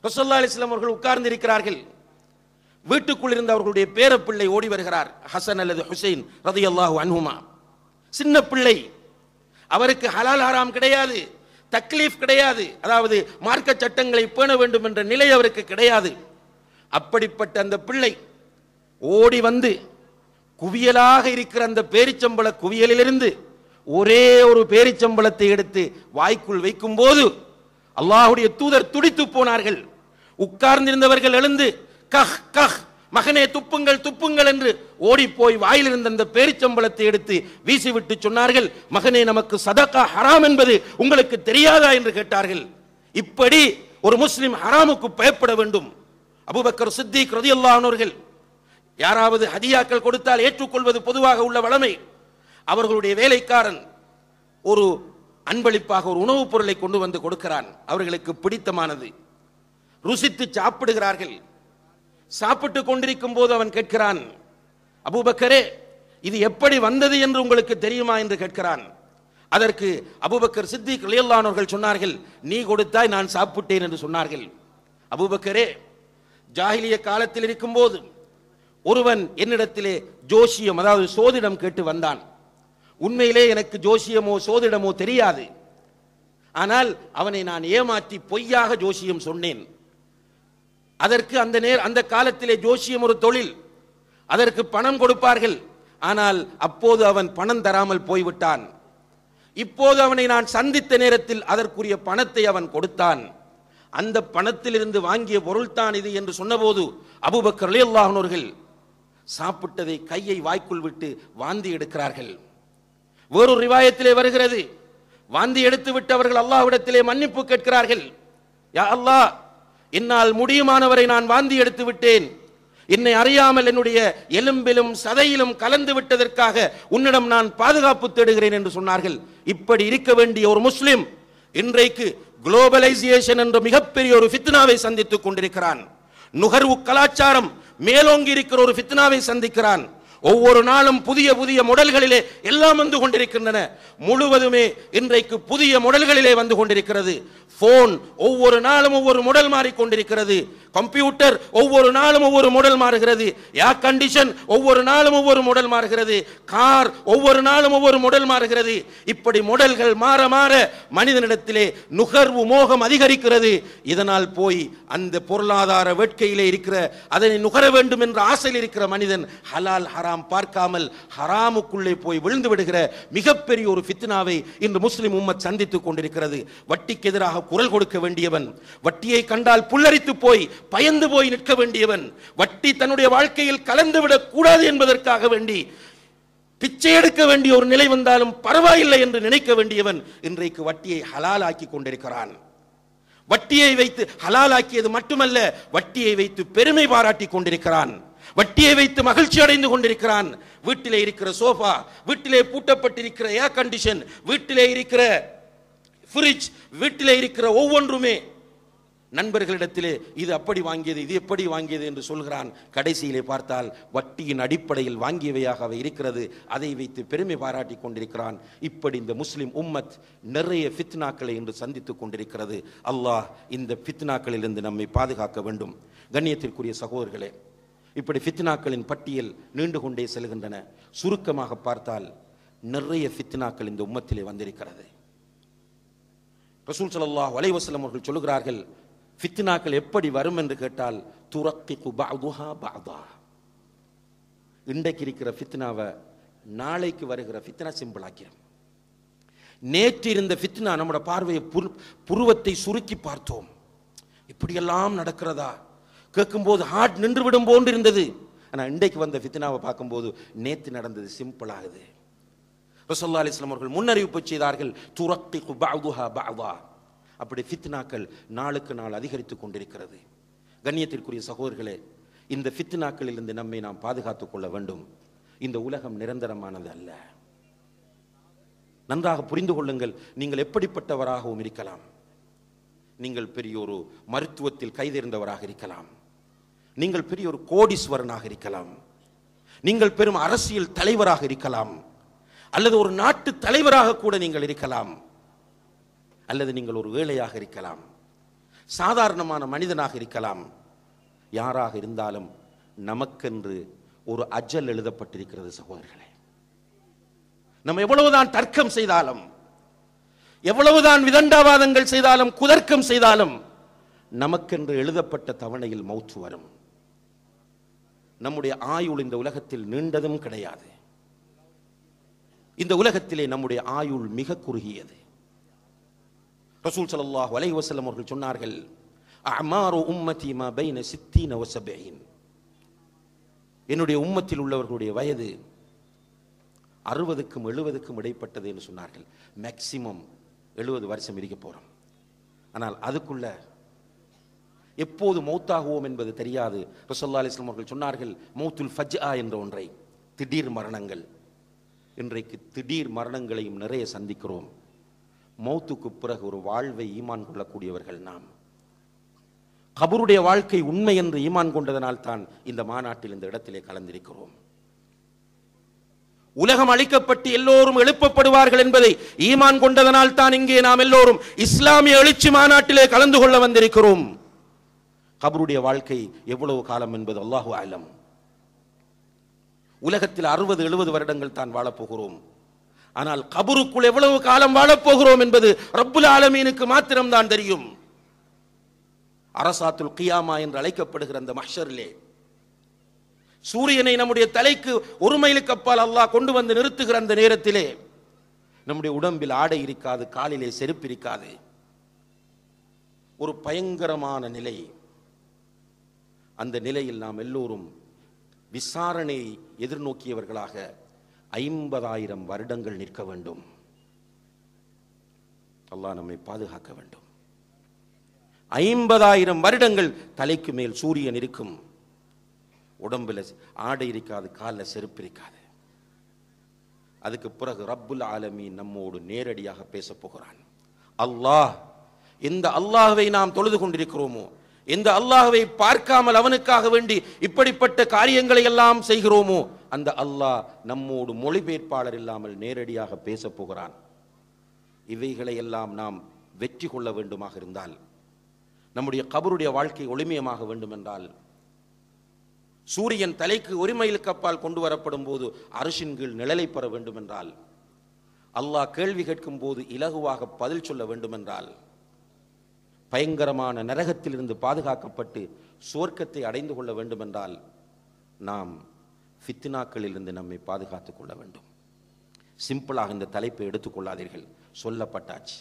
ரசல்லா அலிஸ்லாம் அவர்கள் உட்கார்ந்து இருக்கிறார்கள் வீட்டுக்குள் இருந்த அவர்களுடைய பேரப்பிள்ளை ஓடி வருகிறார் ஹசன் அல்லது ஹுசைன் ரதி அல்லாஹு அன்ஹுமா சின்ன பிள்ளை அவருக்கு ஹலால் ஹராம் கிடையாது தக்லீஃப் கிடையாது அதாவது மார்க்க சட்டங்களை பேண வேண்டும் என்ற நிலை அவருக்கு கிடையாது அப்படிப்பட்ட அந்த பிள்ளை ஓடி வந்து குவியலாக இருக்கிற அந்த பேரிச்சம்பள குவியலிலிருந்து ஒரே ஒரு பேரிச்சம்பளத்தை எடுத்து வாய்க்குள் வைக்கும் போது அல்லாஹுடைய தூதர் துடித்து போனார்கள் உட்கார்ந்திருந்தவர்கள் எழுந்து கஹ் கஹ் மகனே துப்புங்கள் துப்புங்கள் என்று ஓடிப்போய் வாயிலிருந்த அந்த பேரிச்சம்பளத்தை எடுத்து வீசிவிட்டு சொன்னார்கள் மகனே நமக்கு சதக்கா ஹராம் என்பது உங்களுக்கு தெரியாதா என்று கேட்டார்கள் இப்படி ஒரு முஸ்லிம் ஹராமுக்கு பயப்பட வேண்டும் அபுபக்கர் சித்தி ரதியல்லானோர்கள் யாராவது ஹதியாக்கள் கொடுத்தால் ஏற்றுக்கொள்வது பொதுவாக உள்ள வளமை அவர்களுடைய வேலைக்காரன் ஒரு அன்பளிப்பாக ஒரு உணவுப் பொருளை கொண்டு வந்து கொடுக்கிறான் அவர்களுக்கு பிடித்தமானது ருசித்து சாப்பிடுகிறார்கள் சாப்பிட்டு கொண்டிருக்கும் போது அவன் கேட்கிறான் அபூபக்கரே இது எப்படி வந்தது என்று உங்களுக்கு தெரியுமா என்று கேட்கிறான் அதற்கு அபுபக்கர் சித்திக் லியல்லானவர்கள் சொன்னார்கள் நீ கொடுத்தாய் நான் சாப்பிட்டேன் என்று சொன்னார்கள் அபுபக்கரே ஜாகிலிய காலத்தில் இருக்கும்போது ஒருவன் என்னிடத்திலே ஜோசியம் அதாவது சோதிடம் கேட்டு வந்தான் உண்மையிலே எனக்கு ஜோசியமோ சோதிடமோ தெரியாது ஆனால் அவனை நான் ஏமாற்றி பொய்யாக ஜோசியம் சொன்னேன் அதற்கு அந்த நேர் அந்த காலத்திலே ஜோசியம் ஒரு தொழில் அதற்கு பணம் கொடுப்பார்கள் ஆனால் அப்போது அவன் பணம் தராமல் போய்விட்டான் இப்போது அவனை நான் சந்தித்த நேரத்தில் அதற்குரிய பணத்தை அவன் கொடுத்தான் அந்த பணத்திலிருந்து வாங்கிய பொருள்தான் இது என்று சொன்னபோது அபுபக்கர் அல்லாஹனோர்கள் சாப்பிட்டதை கையை வாய்க்குள் விட்டு வாந்தி எடுக்கிறார்கள் வேறொரு ரிவாயத்திலே வருகிறது வாந்தி எடுத்து விட்டு அவர்கள் அல்லாஹ்விடத்திலே மன்னிப்பு கேட்கிறார்கள் யா அல்லாஹ் என்னால் முடியுமானவரை நான் வாந்தி எடுத்து விட்டேன் என்னை அறியாமல் என்னுடைய எலும்பிலும் சதையிலும் கலந்து விட்டதற்காக உன்னிடம் நான் பாதுகாப்பு தேடுகிறேன் என்று சொன்னார்கள் இப்படி இருக்க வேண்டிய ஒரு முஸ்லிம் இன்றைக்கு குளோபலைசேஷன் என்ற மிகப்பெரிய ஒரு ஃபித்னாவை சந்தித்துக் கொண்டிருக்கிறான் நுகர்வு கலாச்சாரம் மேலோங்கி இருக்கிற ஒரு ஃபித்னாவை சந்திக்கிறான் ஒவ்வொரு நாளும் புதிய புதிய முடல்களிலே எல்லாம் வந்து கொண்டிருக்கின்றன முழுவதுமே இன்றைக்கு புதிய முடல்களிலே வந்து கொண்டிருக்கிறது போன் ஒவ்வொரு நாளும் ஒவ்வொரு முடல் மாறிக்கொண்டிருக்கிறது கம்ப்யூட்டர் ஒவ்வொரு நாளும் ஒவ்வொரு முடல் மாறுகிறது ஏர் கண்டிஷன் ஒவ்வொரு நாளும் ஒவ்வொரு முடல் மாறுகிறது கார் ஒவ்வொரு நாளும் ஒவ்வொரு முடல் மாறுகிறது இப்படி முடல்கள் மாற மாற மனிதனிடத்திலே நுகர்வு மோகம் அதிகரிக்கிறது இதனால் போய் அந்த பொருளாதார வேட்கையிலே இருக்கிற அதனை நுகர வேண்டும் என்ற ஆசையில் இருக்கிற மனிதன் ஹலால் ஹரா ஹராம் பார்க்காமல் ஹராமுக்குள்ளே போய் விழுந்து விடுகிற மிகப்பெரிய ஒரு ஃபித்னாவை இன்று முஸ்லிம் உம்மத் சந்தித்துக் கொண்டிருக்கிறது வட்டிக்கு எதிராக குரல் கொடுக்க வேண்டியவன் வட்டியை கண்டால் புல்லரித்து போய் பயந்து போய் நிற்க வேண்டியவன் வட்டி தன்னுடைய வாழ்க்கையில் கலந்துவிடக் கூடாது என்பதற்காக வேண்டி பிச்சை எடுக்க வேண்டிய ஒரு நிலை வந்தாலும் பரவாயில்லை என்று நினைக்க வேண்டியவன் இன்றைக்கு வட்டியை ஹலாலாக்கி கொண்டிருக்கிறான் வட்டியை வைத்து ஹலாலாக்கியது மட்டுமல்ல வட்டியை வைத்து பெருமை பாராட்டி கொண்டிருக்கிறான் வட்டியை வைத்து மகிழ்ச்சி அடைந்து கொண்டிருக்கிறான் வீட்டிலே இருக்கிற சோஃபா வீட்டிலே பூட்டப்பட்டிருக்கிற ஏர் கண்டிஷன் வீட்டிலே இருக்கிற ஃப்ரிட்ஜ் வீட்டிலே இருக்கிற ஒவ்வொன்றுமே நண்பர்களிடத்திலே இது அப்படி வாங்கியது இது எப்படி வாங்கியது என்று சொல்கிறான் கடைசியிலே பார்த்தால் வட்டியின் அடிப்படையில் வாங்கியவையாக அவை இருக்கிறது அதை வைத்து பெருமை பாராட்டி கொண்டிருக்கிறான் இப்படி இந்த முஸ்லிம் உம்மத் நிறைய ஃபித்னாக்களை இன்று சந்தித்துக் கொண்டிருக்கிறது அல்லாஹ் இந்த ஃபித்னாக்களிலிருந்து நம்மை பாதுகாக்க வேண்டும் கண்ணியத்திற்குரிய சகோதரர்களே இப்படி ஃபித்னாக்களின் பட்டியல் நீண்டு கொண்டே செல்கின்றன சுருக்கமாக பார்த்தால் நிறைய ஃபித்னாக்கள் இந்த உம்மத்திலே வந்திருக்கிறது ரசூல் சல்லாஹ் வலைவசலம் அவர்கள் சொல்கிறார்கள் ஃபித்னாக்கள் எப்படி வரும் என்று கேட்டால் துரக்கி இன்றைக்கு இருக்கிற ஃபித்னாவை நாளைக்கு வருகிற ஃபித்னா சிம்பிளாக்கிறோம் நேற்று இருந்த ஃபித்னா நம்முடைய பார்வையை புருவத்தை சுருக்கி பார்த்தோம் இப்படியெல்லாம் நடக்கிறதா கேட்கும்போது ஹார்ட் நின்று விடும் போன்று இருந்தது ஆனால் இன்றைக்கு வந்த ஃபித்னாவை பார்க்கும்போது நேற்று நடந்தது சிம்பிளாகுது ரசல்லா அலிஸ்லாம் அவர்கள் முன்னறிவிப்பு செய்தார்கள் துரத்தி அப்படி ஃபித்னாக்கள் நாளுக்கு நாள் அதிகரித்து கொண்டிருக்கிறது கண்ணியத்திற்குரிய சகோதரர்களே இந்த ஃபித்னாக்களிலிருந்து நம்மை நாம் பாதுகாத்து கொள்ள வேண்டும் இந்த உலகம் நிரந்தரமானது அல்ல நன்றாக புரிந்து கொள்ளுங்கள் நீங்கள் எப்படிப்பட்டவராகவும் இருக்கலாம் நீங்கள் பெரிய ஒரு மருத்துவத்தில் கைதேர்ந்தவராக இருக்கலாம் நீங்கள் பெரிய ஒரு கோடீஸ்வரனாக இருக்கலாம் நீங்கள் பெரும் அரசியல் தலைவராக இருக்கலாம் அல்லது ஒரு நாட்டு தலைவராக கூட நீங்கள் இருக்கலாம் அல்லது நீங்கள் ஒரு வேலையாக இருக்கலாம் சாதாரணமான மனிதனாக இருக்கலாம் யாராக இருந்தாலும் நமக்கென்று ஒரு அஜல் எழுதப்பட்டிருக்கிறது சகோதரர்களே நம்ம எவ்வளவுதான் தர்க்கம் செய்தாலும் எவ்வளவுதான் விதண்டாவாதங்கள் செய்தாலும் குதர்க்கம் செய்தாலும் நமக்கென்று எழுதப்பட்ட தவணையில் மௌத்து வரும் நம்முடைய ஆயுள் இந்த உலகத்தில் நீண்டதும் கிடையாது இந்த உலகத்திலே நம்முடைய ஆயுள் மிக குறுகியது ரசூல் சல்லாஹ் வலை வசலம் அவர்கள் சொன்னார்கள் என்னுடைய உம்மத்தில் உள்ளவர்களுடைய வயது அறுபதுக்கும் எழுபதுக்கும் இடைப்பட்டது என்று சொன்னார்கள் மேக்சிமம் எழுபது வருஷம் இருக்க போகிறோம் ஆனால் அதுக்குள்ள எப்போது மௌத்தாகுவோம் என்பது தெரியாது ரசல்லா அலிஸ்லாம் அவர்கள் சொன்னார்கள் மௌத்துல் ஃபஜ் ஆ என்ற ஒன்றை திடீர் மரணங்கள் இன்றைக்கு திடீர் மரணங்களையும் நிறைய சந்திக்கிறோம் மௌத்துக்கு பிறகு ஒரு வாழ்வை ஈமான் கொள்ளக்கூடியவர்கள் நாம் கபருடைய வாழ்க்கை உண்மை என்று ஈமான் கொண்டதனால் தான் இந்த மாநாட்டில் இந்த இடத்திலே கலந்திருக்கிறோம் உலகம் அழிக்கப்பட்டு எல்லோரும் எழுப்பப்படுவார்கள் என்பதை ஈமான் கொண்டதனால் தான் இங்கே நாம் எல்லோரும் இஸ்லாமிய எழுச்சி மாநாட்டிலே கலந்து கொள்ள வந்திருக்கிறோம் கபருடைய வாழ்க்கை எவ்வளவு காலம் என்பது அல்லாஹு அலம் உலகத்தில் அறுபது எழுபது வருடங்கள் தான் வாழப்போகிறோம் ஆனால் கபருக்குள் எவ்வளவு காலம் வாழப்போகிறோம் என்பது ரப்புல் ஆலமீனுக்கு மாத்திரம்தான் தெரியும் அரசாத்துல் கியாமா என்று அழைக்கப்படுகிற அந்த மஷர்லே சூரியனை நம்முடைய தலைக்கு ஒரு மைலுக்கு அப்பால் அல்லாஹ் கொண்டு வந்து நிறுத்துகிற அந்த நேரத்திலே நம்முடைய உடம்பில் ஆடை இருக்காது காலிலே செருப்பு இருக்காது ஒரு பயங்கரமான நிலை அந்த நிலையில் நாம் எல்லோரும் விசாரணை எதிர்நோக்கியவர்களாக ஐம்பதாயிரம் வருடங்கள் நிற்க வேண்டும் அல்லாஹ் நம்மை பாதுகாக்க வேண்டும் ஐம்பதாயிரம் வருடங்கள் தலைக்கு மேல் சூரியன் இருக்கும் உடம்பில் ஆடை இருக்காது காலில் செருப்பு இருக்காது அதுக்கு பிறகு ரப்புல் ஆலமி நம்மோடு நேரடியாக பேசப் போகிறான் அல்லாஹ் இந்த அல்லாஹ்வை நாம் தொழுது கொண்டிருக்கிறோமோ இந்த அல்லாஹுவை பார்க்காமல் அவனுக்காக வேண்டி இப்படிப்பட்ட காரியங்களை எல்லாம் செய்கிறோமோ அந்த அல்லாஹ் நம்மோடு மொழிபெயர்ப்பாளர் இல்லாமல் நேரடியாக பேசப் போகிறான் இவைகளை எல்லாம் நாம் வெற்றி கொள்ள வேண்டுமாக இருந்தால் நம்முடைய கபருடைய வாழ்க்கை ஒளிமயமாக வேண்டும் என்றால் சூரியன் தலைக்கு ஒரு மைலுக்கு அப்பால் கொண்டு வரப்படும் போது அரசின் கீழ் நிழலை பெற வேண்டுமென்றால் அல்லாஹ் கேள்வி கேட்கும் போது இலகுவாக பதில் சொல்ல வேண்டுமென்றால் பயங்கரமான நரகத்திலிருந்து பாதுகாக்கப்பட்டு சுவர்க்கத்தை அடைந்து கொள்ள வேண்டுமென்றால் நாம் ஃபித்னாக்களிலிருந்து நம்மை பாதுகாத்து கொள்ள வேண்டும் சிம்பிளாக இந்த தலைப்பை எடுத்துக்கொள்ளாதீர்கள் சொல்லப்பட்டாச்சு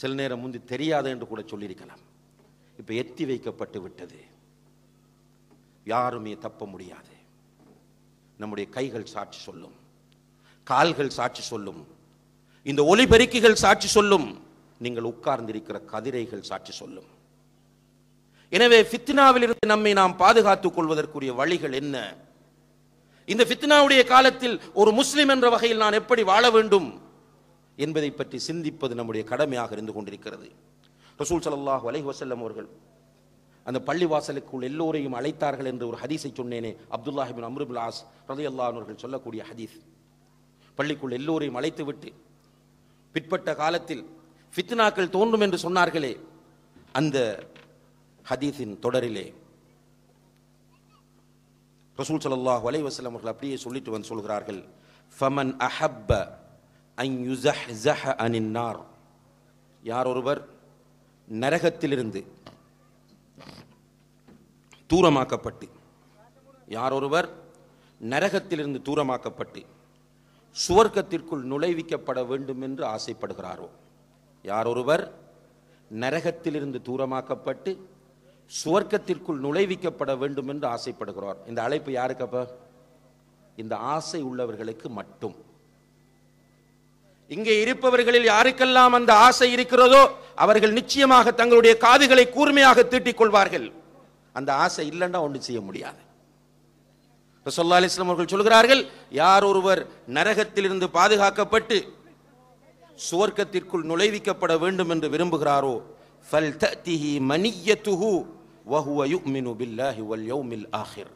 சில நேரம் முந்தி தெரியாது என்று கூட சொல்லியிருக்கலாம் இப்போ எத்தி வைக்கப்பட்டு விட்டது யாருமே தப்ப முடியாது நம்முடைய கைகள் சாட்சி சொல்லும் கால்கள் சாட்சி சொல்லும் இந்த ஒலிபெருக்கிகள் சாட்சி சொல்லும் நீங்கள் உட்கார்ந்திருக்கிற கதிரைகள் சாட்சி சொல்லும் எனவே ஃபித்னாவிலிருந்து நம்மை நாம் பாதுகாத்துக் கொள்வதற்குரிய வழிகள் என்ன இந்த ஃபித்னாவுடைய காலத்தில் ஒரு முஸ்லிம் என்ற வகையில் நான் எப்படி வாழ வேண்டும் என்பதை பற்றி சிந்திப்பது நம்முடைய கடமையாக இருந்து கொண்டிருக்கிறது ரசூல் சல்லாஹ் அலை வசல்லம் அவர்கள் அந்த பள்ளி வாசலுக்குள் எல்லோரையும் அழைத்தார்கள் என்று ஒரு ஹதீஸை சொன்னேனே அப்துல்லாஹிபின் அம்ருபுல் ஆஸ் ரதையல்லா அவர்கள் சொல்லக்கூடிய ஹதீஸ் பள்ளிக்குள் எல்லோரையும் அழைத்துவிட்டு பிற்பட்ட காலத்தில் ஃபித்னாக்கள் தோன்றும் என்று சொன்னார்களே அந்த ஹதீஸின் தொடரிலே ரசூல் சல்லாஹ் அலை வசலம் அவர்கள் அப்படியே சொல்லிட்டு வந்து சொல்கிறார்கள் ஃபமன் அஹப்ப அனின்னார் யார் ஒருவர் நரகத்திலிருந்து தூரமாக்கப்பட்டு யார் ஒருவர் நரகத்திலிருந்து தூரமாக்கப்பட்டு சுவர்க்கத்திற்குள் நுழைவிக்கப்பட வேண்டும் என்று ஆசைப்படுகிறாரோ யார் ஒருவர் நரகத்திலிருந்து தூரமாக்கப்பட்டு சுவர்க்கத்திற்குள் நுழைவிக்கப்பட வேண்டும் என்று ஆசைப்படுகிறார் இந்த அழைப்பு யாருக்கப்ப இந்த ஆசை உள்ளவர்களுக்கு மட்டும் இங்கே இருப்பவர்களில் யாருக்கெல்லாம் அந்த ஆசை இருக்கிறதோ அவர்கள் நிச்சயமாக தங்களுடைய காதுகளை கூர்மையாக தீட்டிக் கொள்வார்கள் அந்த ஆசை இல்லைன்னா ஒன்று செய்ய முடியாது ரசோல்லா அலிஸ்லாம் அவர்கள் சொல்கிறார்கள் யார் ஒருவர் நரகத்திலிருந்து பாதுகாக்கப்பட்டு சுவர்க்கத்திற்குள் நுழைவிக்கப்பட வேண்டும் என்று விரும்புகிறாரோ ஃபல் தத்திஹி மனியத்துஹு வஹுவ யுமினு பில்லாஹி வல் மில் ஆஹிர்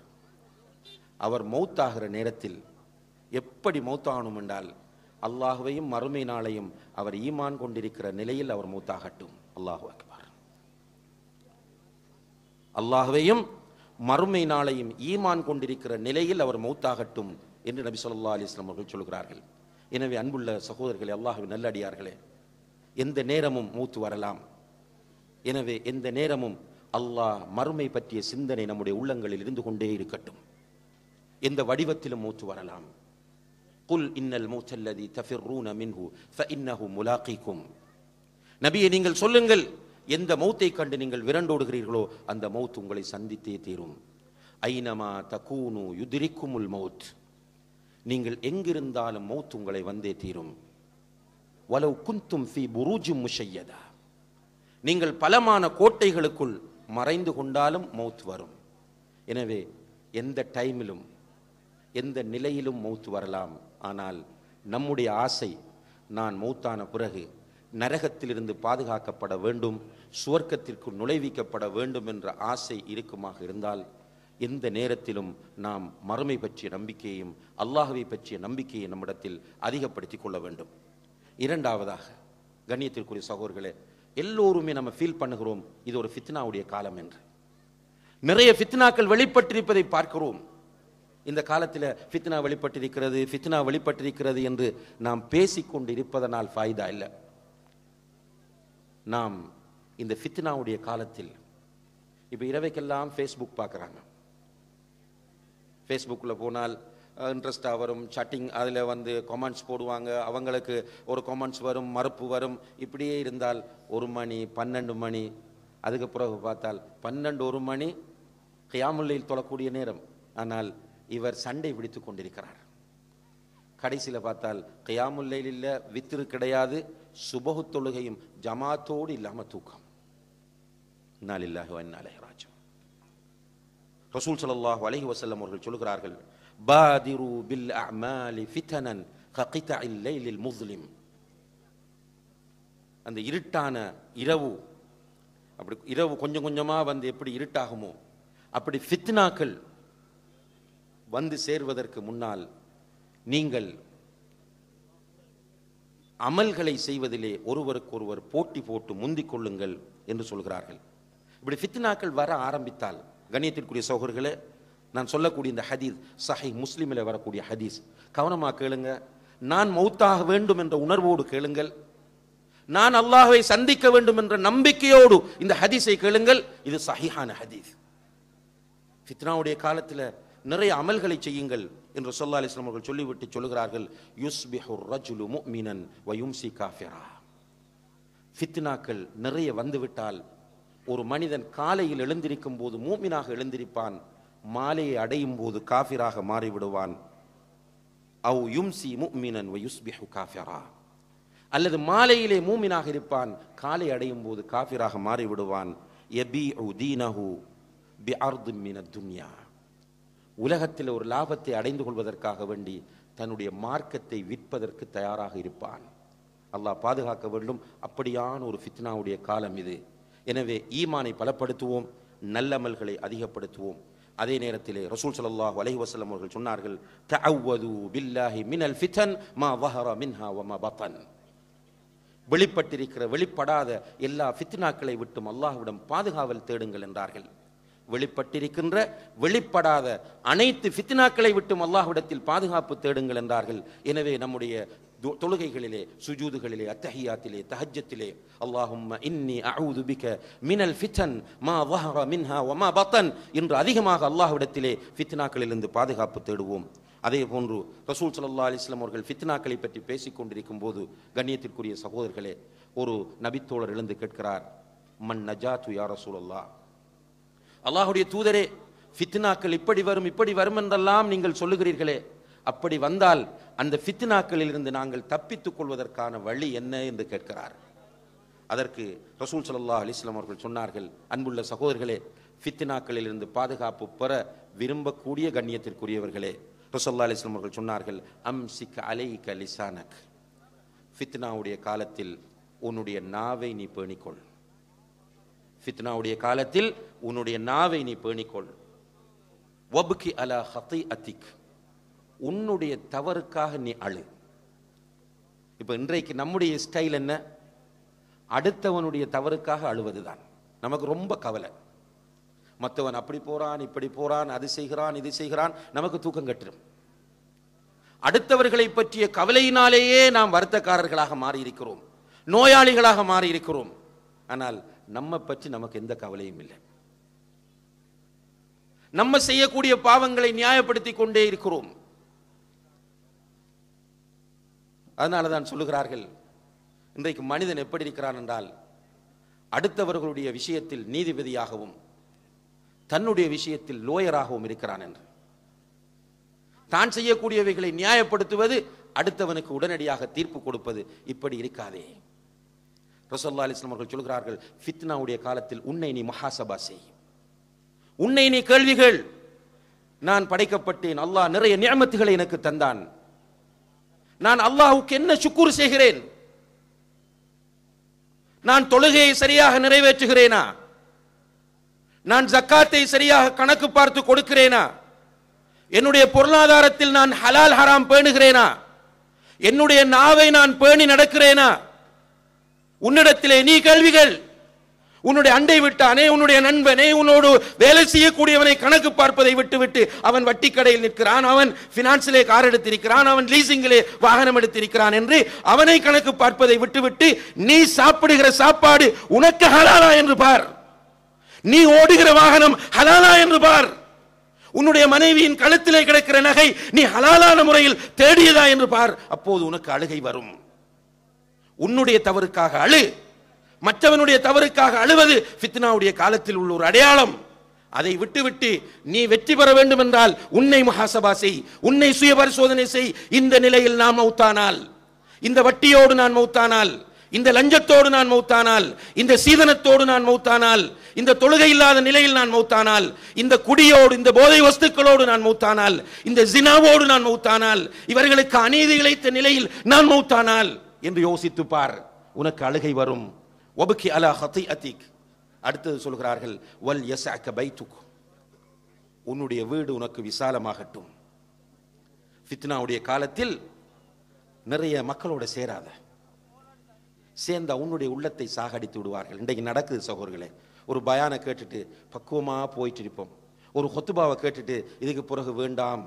அவர் மௌத்தாகிற நேரத்தில் எப்படி மௌத்தாகணும் என்றால் அல்லாஹுவையும் மறுமை நாளையும் அவர் ஈமான் கொண்டிருக்கிற நிலையில் அவர் மௌத்தாகட்டும் அல்லாஹு அக்பார் அல்லாஹுவையும் மறுமை நாளையும் ஈமான் கொண்டிருக்கிற நிலையில் அவர் மௌத்தாகட்டும் என்று நபி சொல்லா அலிஸ்லாம் அவர்கள் சொல்கிறார்கள் எனவே அன்புள்ள சகோதரர்களே அல்லாஹுவின் நல்லடியார்களே எந்த நேரமும் மூத்து வரலாம் எனவே எந்த நேரமும் அல்லாஹ் மறுமை பற்றிய சிந்தனை நம்முடைய உள்ளங்களில் இருந்து கொண்டே இருக்கட்டும் எந்த வடிவத்திலும் மூத்து வரலாம் குல் இன்னல் மூச்சல்லதி தஃபிர்ரூன மின்ஹு இன்னஹு முலாக்கிக்கும் நபியை நீங்கள் சொல்லுங்கள் எந்த மௌத்தை கண்டு நீங்கள் விரண்டோடுகிறீர்களோ அந்த மௌத் உங்களை சந்தித்தே தீரும் ஐனமா தகூனு யுதிரிக்குமுல் மௌத் நீங்கள் எங்கிருந்தாலும் மௌத் உங்களை வந்தே தீரும் வலவு குந்தும் ஃபி புரூஜும் முஷையதா நீங்கள் பலமான கோட்டைகளுக்குள் மறைந்து கொண்டாலும் மௌத் வரும் எனவே எந்த டைமிலும் எந்த நிலையிலும் மௌத் வரலாம் ஆனால் நம்முடைய ஆசை நான் மௌத்தான பிறகு நரகத்திலிருந்து பாதுகாக்கப்பட வேண்டும் சுவர்க்கத்திற்கு நுழைவிக்கப்பட வேண்டும் என்ற ஆசை இருக்குமாக இருந்தால் எந்த நேரத்திலும் நாம் மறுமை பற்றிய நம்பிக்கையும் அல்லாஹுவை பற்றிய நம்பிக்கையை நம்மிடத்தில் அதிகப்படுத்தி கொள்ள வேண்டும் இரண்டாவதாக கண்ணியத்திற்குரிய சகோதர்களே எல்லோருமே நம்ம ஃபீல் பண்ணுகிறோம் இது ஒரு ஃபித்னாவுடைய காலம் என்று நிறைய ஃபித்னாக்கள் வெளிப்பட்டிருப்பதை பார்க்கிறோம் இந்த காலத்தில் ஃபித்னா வெளிப்பட்டிருக்கிறது ஃபித்னா வெளிப்பட்டிருக்கிறது என்று நாம் பேசிக்கொண்டு இருப்பதனால் ஃபாய்தா இல்லை நாம் இந்த ஃபித்னாவுடைய காலத்தில் இப்போ இரவைக்கெல்லாம் ஃபேஸ்புக் பார்க்குறாங்க ஃபேஸ்புக்கில் போனால் இன்ட்ரெஸ்ட்டாக வரும் சட்டிங் அதில் வந்து கமெண்ட்ஸ் போடுவாங்க அவங்களுக்கு ஒரு கமெண்ட்ஸ் வரும் மறுப்பு வரும் இப்படியே இருந்தால் ஒரு மணி பன்னெண்டு மணி அதுக்கு பிறகு பார்த்தால் பன்னெண்டு ஒரு மணி கியாமுல்லையில் தொழக்கூடிய நேரம் ஆனால் இவர் சண்டை பிடித்து கொண்டிருக்கிறார் கடைசியில் பார்த்தால் கியாமுல்லையில் இல்லை வித்திரு கிடையாது சுபகு தொழுகையும் ஜமாத்தோடு இல்லாமல் தூக்கம் நாளில்லாக வந்தாலே ரசூல் சல்லாஹ் அலஹி வசல்லம் அவர்கள் சொல்கிறார்கள் பாதிரு பில் அமாலி ஃபித்தனன் ஹகித இல்லைலில் முஸ்லிம் அந்த இருட்டான இரவு அப்படி இரவு கொஞ்சம் கொஞ்சமாக வந்து எப்படி இருட்டாகுமோ அப்படி ஃபித்னாக்கள் வந்து சேர்வதற்கு முன்னால் நீங்கள் அமல்களை செய்வதிலே ஒருவருக்கொருவர் போட்டி போட்டு முந்திக் கொள்ளுங்கள் என்று சொல்கிறார்கள் இப்படி ஃபித்னாக்கள் வர ஆரம்பித்தால் கண்ணியத்திற்குரிய சகோதரர்களே நான் சொல்லக்கூடிய இந்த ஹதீஸ் சஹி முஸ்லீமில் வரக்கூடிய ஹதீஸ் கவனமாக கேளுங்க நான் மௌத்தாக வேண்டும் என்ற உணர்வோடு கேளுங்கள் நான் அல்லாஹை சந்திக்க வேண்டும் என்ற நம்பிக்கையோடு இந்த ஹதீஸை கேளுங்கள் இது சஹிஹான ஹதீஸ் ஃபித்னாவுடைய காலத்தில் நிறைய அமல்களை செய்யுங்கள் என்று சொல்லா அலிஸ்லாம் அவர்கள் சொல்லிவிட்டு சொல்லுகிறார்கள் யுஸ் யுஸ்பிஹுர் ரஜுலு வயும் சி காஃபிரா ஃபித்னாக்கள் நிறைய வந்துவிட்டால் ஒரு மனிதன் காலையில் எழுந்திருக்கும் போது மூமினாக எழுந்திருப்பான் மாலையை அடையும் போது காஃபிராக மாறிவிடுவான் அல்லது மாலையிலே மூமினாக இருப்பான் காலை அடையும் போது காஃபிராக மாறிவிடுவான் எபி பி துன்யா உலகத்தில் ஒரு லாபத்தை அடைந்து கொள்வதற்காக வேண்டி தன்னுடைய மார்க்கத்தை விற்பதற்கு தயாராக இருப்பான் அல்லாஹ் பாதுகாக்க வேண்டும் அப்படியான ஒரு ஃபித்னாவுடைய காலம் இது எனவே ஈமானை பலப்படுத்துவோம் நல்லமல்களை அதிகப்படுத்துவோம் அதே நேரத்திலே ரசூல் சல்லாஹ் அலஹி வசலம் அவர்கள் சொன்னார்கள் மினல் மா மின்ஹா வெளிப்பட்டிருக்கிற வெளிப்படாத எல்லா ஃபித்னாக்களை விட்டும் அல்லாஹ்விடம் பாதுகாவல் தேடுங்கள் என்றார்கள் வெளிப்பட்டிருக்கின்ற வெளிப்படாத அனைத்து ஃபித்னாக்களை விட்டும் அல்லாஹ்விடத்தில் பாதுகாப்பு தேடுங்கள் என்றார்கள் எனவே நம்முடைய தொழுகைகளிலே சுஜூதுகளிலே அத்தஹியாத்திலே தஹஜத்திலே அல்லாஹும் இன்னி அவுது பிக மினல் ஃபித்தன் மா வஹர மின்ஹா ஒமா பத்தன் என்று அதிகமாக அல்லாஹ்விடத்திலே ஃபித்னாக்களிலிருந்து பாதுகாப்பு தேடுவோம் அதே போன்று ரசூல் சல்லா அலிஸ்லாம் அவர்கள் ஃபித்னாக்களை பற்றி பேசிக் கொண்டிருக்கும் போது கண்ணியத்திற்குரிய சகோதரர்களே ஒரு நபித்தோழர் எழுந்து கேட்கிறார் மன் நஜாத்து யார் ரசூல் அல்லா அல்லாஹுடைய தூதரே ஃபித்னாக்கள் இப்படி வரும் இப்படி வரும் என்றெல்லாம் நீங்கள் சொல்லுகிறீர்களே அப்படி வந்தால் அந்த இருந்து நாங்கள் தப்பித்துக் கொள்வதற்கான வழி என்ன என்று கேட்கிறார் அதற்கு ரசூல் சல்லா அலிஸ்லாம் அவர்கள் சொன்னார்கள் அன்புள்ள சகோதரர்களே இருந்து பாதுகாப்பு பெற விரும்பக்கூடிய கண்ணியத்திற்குரியவர்களே ரசல்லா அலிஸ்லாம் அவர்கள் சொன்னார்கள் அம் சிக் அலை கலிசானக் ஃபித்னாவுடைய காலத்தில் உன்னுடைய நாவை நீ பேணிக்கொள் ஃபித்னாவுடைய காலத்தில் உன்னுடைய நாவை நீ பேணிக்கொள் வபுக்கி அலா ஹத்தை அத்திக் உன்னுடைய தவறுக்காக நீ அழு இப்போ இன்றைக்கு நம்முடைய ஸ்டைல் என்ன அடுத்தவனுடைய தவறுக்காக அழுவது தான் நமக்கு ரொம்ப கவலை மற்றவன் அப்படி போகிறான் இப்படி போகிறான் அது செய்கிறான் இது செய்கிறான் நமக்கு தூக்கம் கட்டுரும் அடுத்தவர்களை பற்றிய கவலையினாலேயே நாம் வருத்தக்காரர்களாக மாறியிருக்கிறோம் நோயாளிகளாக மாறியிருக்கிறோம் ஆனால் நம்ம பற்றி நமக்கு எந்த கவலையும் இல்லை நம்ம செய்யக்கூடிய பாவங்களை நியாயப்படுத்தி கொண்டே இருக்கிறோம் அதனால தான் சொல்லுகிறார்கள் இன்றைக்கு மனிதன் எப்படி இருக்கிறான் என்றால் அடுத்தவர்களுடைய விஷயத்தில் நீதிபதியாகவும் தன்னுடைய விஷயத்தில் லோயராகவும் இருக்கிறான் என்று தான் செய்யக்கூடியவைகளை நியாயப்படுத்துவது அடுத்தவனுக்கு உடனடியாக தீர்ப்பு கொடுப்பது இப்படி இருக்காதே ரசோல்லா அலிஸ்லாம் அவர்கள் சொல்கிறார்கள் ஃபித்னாவுடைய காலத்தில் உன்னை நீ மகாசபா செய் உன்னை நீ கேள்விகள் நான் படைக்கப்பட்டேன் அல்லாஹ் நிறைய நியமத்துகளை எனக்கு தந்தான் நான் அல்லாஹுக்கு என்ன சுக்கூர் செய்கிறேன் நான் தொழுகையை சரியாக நிறைவேற்றுகிறேனா நான் ஜக்காத்தை சரியாக கணக்கு பார்த்து கொடுக்கிறேனா என்னுடைய பொருளாதாரத்தில் நான் ஹலால் ஹராம் பேணுகிறேனா என்னுடைய நாவை நான் பேணி நடக்கிறேனா உன்னிடத்திலே நீ கேள்விகள் உன்னுடைய அண்டை விட்டானே உன்னுடைய நண்பனே உன்னோடு வேலை செய்யக்கூடியவனை கணக்கு பார்ப்பதை விட்டுவிட்டு அவன் வட்டி கடையில் நிற்கிறான் அவன் பினான்ஸிலே கார் எடுத்திருக்கிறான் அவன் லீசிங்கிலே வாகனம் எடுத்திருக்கிறான் என்று அவனை கணக்கு பார்ப்பதை விட்டுவிட்டு நீ சாப்பிடுகிற சாப்பாடு உனக்கு ஹலாலா என்று பார் நீ ஓடுகிற வாகனம் ஹலாலா என்று பார் உன்னுடைய மனைவியின் கழுத்திலே கிடக்கிற நகை நீ ஹலாலான முறையில் தேடியதா என்று பார் அப்போது உனக்கு அழுகை வரும் உன்னுடைய தவறுக்காக அழு மற்றவனுடைய தவறுக்காக அழுவது ஃபித்னாவுடைய காலத்தில் உள்ள ஒரு அடையாளம் அதை விட்டுவிட்டு நீ வெற்றி பெற வேண்டும் என்றால் உன்னை மகாசபா செய் உன்னை சுய பரிசோதனை செய் இந்த நிலையில் நான் மௌத்தானால் இந்த வட்டியோடு நான் மௌத்தானால் இந்த லஞ்சத்தோடு நான் மௌத்தானால் இந்த சீதனத்தோடு நான் மௌத்தானால் இந்த தொழுகை இல்லாத நிலையில் நான் மௌத்தானால் இந்த குடியோடு இந்த போதை வஸ்துக்களோடு நான் மௌத்தானால் இந்த ஜினாவோடு நான் மௌத்தானால் இவர்களுக்கு அநீதி இழைத்த நிலையில் நான் மௌத்தானால் என்று யோசித்துப்பார் உனக்கு அழுகை வரும் ஒபுக்கி அலா ஹத்தி அத்திக் அடுத்தது சொல்கிறார்கள் வல் எஸ் அக்க உன்னுடைய வீடு உனக்கு விசாலமாகட்டும் ஃபித்னாவுடைய காலத்தில் நிறைய மக்களோட சேராத சேர்ந்தா உன்னுடைய உள்ளத்தை சாகடித்து விடுவார்கள் இன்றைக்கு நடக்குது சகோர்களே ஒரு பயானை கேட்டுட்டு பக்குவமாக போயிட்டு இருப்போம் ஒரு ஹொத்துபாவை கேட்டுட்டு இதுக்கு பிறகு வேண்டாம்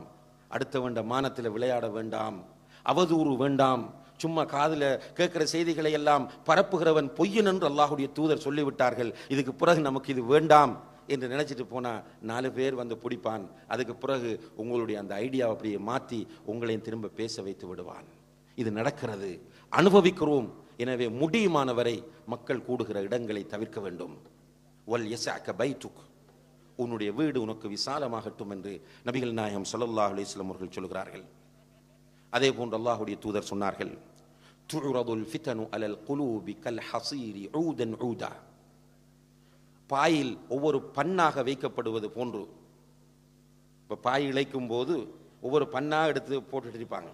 அடுத்த வேண்ட மானத்தில் விளையாட வேண்டாம் அவதூறு வேண்டாம் சும்மா காதில் கேட்குற செய்திகளை எல்லாம் பரப்புகிறவன் பொய்யன் என்று அல்லாஹுடைய தூதர் சொல்லிவிட்டார்கள் இதுக்கு பிறகு நமக்கு இது வேண்டாம் என்று நினச்சிட்டு போனால் நாலு பேர் வந்து பிடிப்பான் அதுக்கு பிறகு உங்களுடைய அந்த ஐடியாவை அப்படியே மாற்றி உங்களையும் திரும்ப பேச வைத்து விடுவான் இது நடக்கிறது அனுபவிக்கிறோம் எனவே முடியுமானவரை மக்கள் கூடுகிற இடங்களை தவிர்க்க வேண்டும் ஒல் எஸ் பை டுக் உன்னுடைய வீடு உனக்கு விசாலமாகட்டும் என்று நபிகள் நாயகம் சல்லல்லாஹ் அலிஸ்லாம் அவர்கள் சொல்கிறார்கள் அதே போன்று அல்லாஹுடைய தூதர் சொன்னார்கள் துரது الفتن على القلوب كالحصير عودا عودا பாயில் ஒவ்வொரு பண்ணாக வைக்கப்படுவது போன்று இப்போ பாய் இழைக்கும் போது ஒவ்வொரு பண்ணாக எடுத்து போட்டுட்டு இருப்பாங்க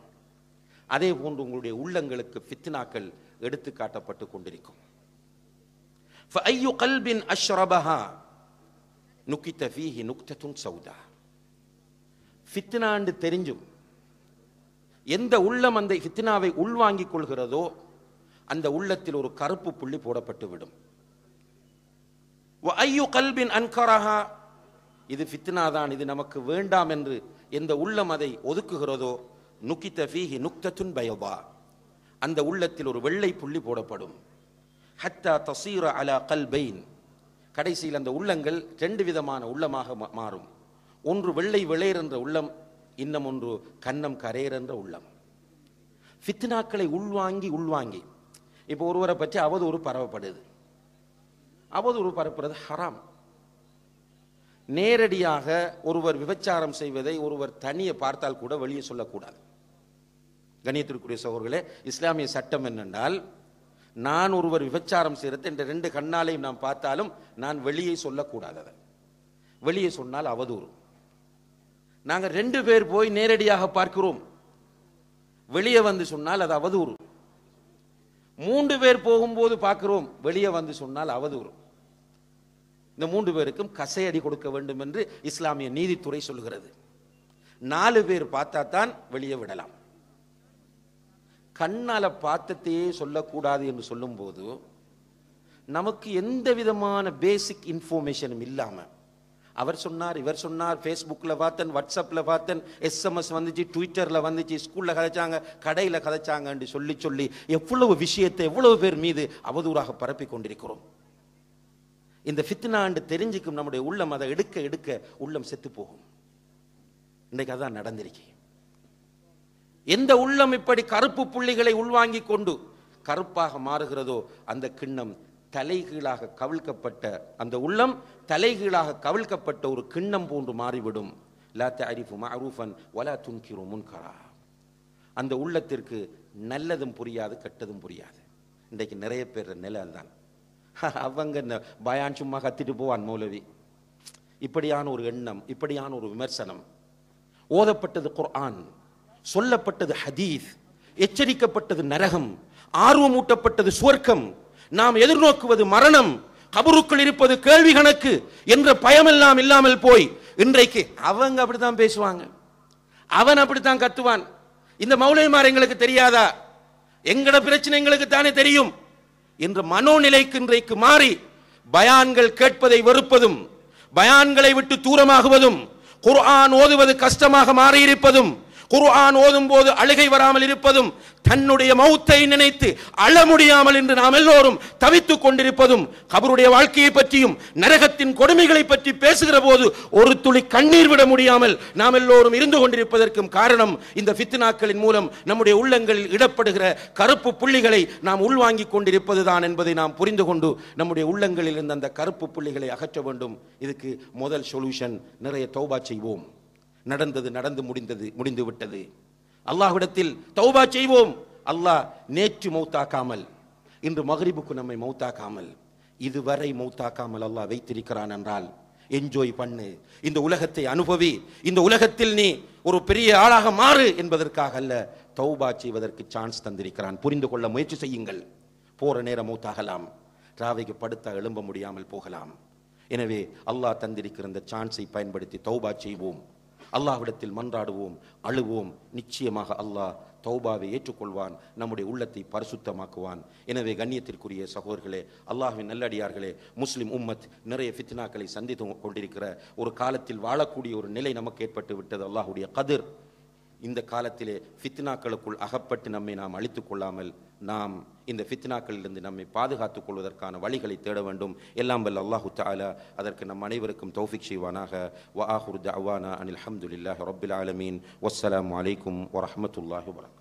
அதே போன்று உங்களுடைய உள்ளங்களுக்கு ஃபித்னாக்கள் எடுத்து காட்டப்பட்டு கொண்டிருக்கும் ஃபையு கல்பின் அஷ்ரபஹா நுக்கித்த ஃபீஹி நுக்தத்துன் சவுதா ஃபித்னாண்டு தெரிஞ்சும் எந்த உள்ளம் அந்த ஹித்னாவை உள்வாங்கிக் கொள்கிறதோ அந்த உள்ளத்தில் ஒரு கருப்பு புள்ளி போடப்பட்டு விடும் ஐயோ கல்பின் அன்கராகா இது ஃபித்னா தான் இது நமக்கு வேண்டாம் என்று எந்த உள்ளம் அதை ஒதுக்குகிறதோ நுக்கித்த ஃபீஹி நுக்தத்துன் பயோபா அந்த உள்ளத்தில் ஒரு வெள்ளை புள்ளி போடப்படும் ஹத்தா தசீர அலா கல்பெயின் கடைசியில் அந்த உள்ளங்கள் ரெண்டு விதமான உள்ளமாக மாறும் ஒன்று வெள்ளை வெளையர் என்ற உள்ளம் இன்னும் ஒன்று கண்ணம் கரையிறன்ற உள்ளம் ஃபித்னாக்களை உள்வாங்கி உள்வாங்கி இப்போ ஒருவரை பற்றி அவதூறு பரவப்படுது அவதூறு பரப்புறது ஹராம் நேரடியாக ஒருவர் விபச்சாரம் செய்வதை ஒருவர் தனியை பார்த்தால் கூட வெளியே சொல்லக்கூடாது கணியத்திற்குரிய சகோர்களே இஸ்லாமிய சட்டம் என்னென்றால் நான் ஒருவர் விபச்சாரம் செய்கிறது என்ற ரெண்டு கண்ணாலையும் நாம் பார்த்தாலும் நான் வெளியே சொல்லக்கூடாது அதை வெளியே சொன்னால் அவதூறு நாங்கள் ரெண்டு பேர் போய் நேரடியாக பார்க்கிறோம் வெளியே வந்து சொன்னால் அது அவதூறு மூன்று பேர் போகும்போது பார்க்கிறோம் வெளியே வந்து சொன்னால் அவதூறு இந்த மூன்று பேருக்கும் கசையடி கொடுக்க வேண்டும் என்று இஸ்லாமிய நீதித்துறை சொல்கிறது நாலு பேர் பார்த்தா தான் வெளியே விடலாம் கண்ணால பார்த்ததையே சொல்லக்கூடாது என்று சொல்லும்போது நமக்கு எந்த விதமான பேசிக் இன்ஃபர்மேஷனும் இல்லாமல் அவர் சொன்னார் இவர் சொன்னார் ஃபேஸ்புக்கில் பார்த்தேன் வாட்ஸ்அப்பில் பார்த்தேன் எஸ்எம்எஸ் வந்துச்சு ட்விட்டரில் வந்துச்சு ஸ்கூலில் கதைச்சாங்க கடையில் கதைச்சாங்கன்னு சொல்லி சொல்லி எவ்வளவு விஷயத்தை எவ்வளவு பேர் மீது அவதூறாக பரப்பி கொண்டிருக்கிறோம் இந்த ஃபித்னாண்டு தெரிஞ்சுக்கும் நம்முடைய உள்ளம் அதை எடுக்க எடுக்க உள்ளம் செத்து போகும் இன்றைக்கு அதான் நடந்திருக்கு எந்த உள்ளம் இப்படி கருப்பு புள்ளிகளை உள்வாங்கி கொண்டு கருப்பாக மாறுகிறதோ அந்த கிண்ணம் தலைகீழாக கவிழ்க்கப்பட்ட அந்த உள்ளம் தலைகீழாக கவிழ்க்கப்பட்ட ஒரு கிண்ணம் போன்று மாறிவிடும் லாத்த அரிஃபு மரூஃபன் வலா துன்கிரோ முன்கரா அந்த உள்ளத்திற்கு நல்லதும் புரியாது கெட்டதும் புரியாது இன்றைக்கு நிறைய பேர் நிலை அதுதான் அவங்க இந்த பயான் சும்மா கத்திட்டு போவான் மௌலவி இப்படியான ஒரு எண்ணம் இப்படியான ஒரு விமர்சனம் ஓதப்பட்டது குர்ஆன் சொல்லப்பட்டது ஹதீஸ் எச்சரிக்கப்பட்டது நரகம் ஆர்வமூட்டப்பட்டது சுவர்க்கம் நாம் எதிர்நோக்குவது மரணம் கபுருக்குள் இருப்பது கேள்வி கணக்கு என்ற பயமெல்லாம் இல்லாமல் போய் இன்றைக்கு அவங்க அப்படித்தான் பேசுவாங்க அவன் அப்படித்தான் கத்துவான் இந்த மௌலிமார் எங்களுக்கு தெரியாதா எங்கட பிரச்சனை எங்களுக்கு தானே தெரியும் என்ற மனோநிலைக்கு இன்றைக்கு மாறி பயான்கள் கேட்பதை வெறுப்பதும் பயான்களை விட்டு தூரமாகுவதும் குர்ஆன் ஓதுவது கஷ்டமாக மாறியிருப்பதும் குர்ஆன் ஓதும் போது அழுகை வராமல் இருப்பதும் தன்னுடைய மௌத்தை நினைத்து அழ முடியாமல் என்று நாம் எல்லோரும் தவித்துக் கொண்டிருப்பதும் கபருடைய வாழ்க்கையை பற்றியும் நரகத்தின் கொடுமைகளை பற்றி பேசுகிற போது ஒரு துளி கண்ணீர் விட முடியாமல் நாம் எல்லோரும் இருந்து கொண்டிருப்பதற்கும் காரணம் இந்த ஃபித்னாக்களின் மூலம் நம்முடைய உள்ளங்களில் இடப்படுகிற கருப்பு புள்ளிகளை நாம் உள்வாங்கிக் கொண்டிருப்பதுதான் என்பதை நாம் புரிந்து கொண்டு நம்முடைய உள்ளங்களில் இருந்த அந்த கருப்பு புள்ளிகளை அகற்ற வேண்டும் இதுக்கு முதல் சொல்யூஷன் நிறைய தௌபா செய்வோம் நடந்தது நடந்து முடிந்தது முடிந்து விட்டது அல்லாஹ்விடத்தில் தௌபா செய்வோம் அல்லாஹ் நேற்று மௌத்தாக்காமல் இன்று மகரிபுக்கு நம்மை மௌத்தாக்காமல் இதுவரை மௌத்தாக்காமல் அல்லாஹ் வைத்திருக்கிறான் என்றால் என்ஜாய் பண்ணு இந்த உலகத்தை அனுபவி இந்த உலகத்தில் நீ ஒரு பெரிய ஆளாக மாறு என்பதற்காக அல்ல தௌபா செய்வதற்கு சான்ஸ் தந்திருக்கிறான் புரிந்து கொள்ள முயற்சி செய்யுங்கள் போற நேரம் மௌத்தாகலாம் ராவைக்கு படுத்தா எழும்ப முடியாமல் போகலாம் எனவே அல்லாஹ் தந்திருக்கிற இந்த சான்ஸை பயன்படுத்தி தௌபா செய்வோம் அல்லாஹ்விடத்தில் மன்றாடுவோம் அழுவோம் நிச்சயமாக அல்லாஹ் தௌபாவை ஏற்றுக்கொள்வான் நம்முடைய உள்ளத்தை பரிசுத்தமாக்குவான் எனவே கண்ணியத்திற்குரிய சகோதர்களே அல்லாஹின் நல்லடியார்களே முஸ்லிம் உம்மத் நிறைய ஃபித்னாக்களை சந்தித்து கொண்டிருக்கிற ஒரு காலத்தில் வாழக்கூடிய ஒரு நிலை நமக்கு ஏற்பட்டு விட்டது அல்லாஹுடைய கதிர் இந்த காலத்திலே ஃபித்னாக்களுக்குள் அகப்பட்டு நம்மை நாம் அழித்து கொள்ளாமல் நாம் இந்த ஃபித்னாக்களிலிருந்து நம்மை பாதுகாத்துக் கொள்வதற்கான வழிகளை தேட வேண்டும் எல்லாம் வல்ல அல்லாஹு தாலா அதற்கு நம் அனைவருக்கும் தௌஃபிக் செய்வானாக வ ஆஹுர் அவானா அனில் அஹமதுல்லாஹ் ரபுல் ஆலமீன் வஸ்ஸலாம் வலைக்கும் வரமத்துல்லாஹி வரம்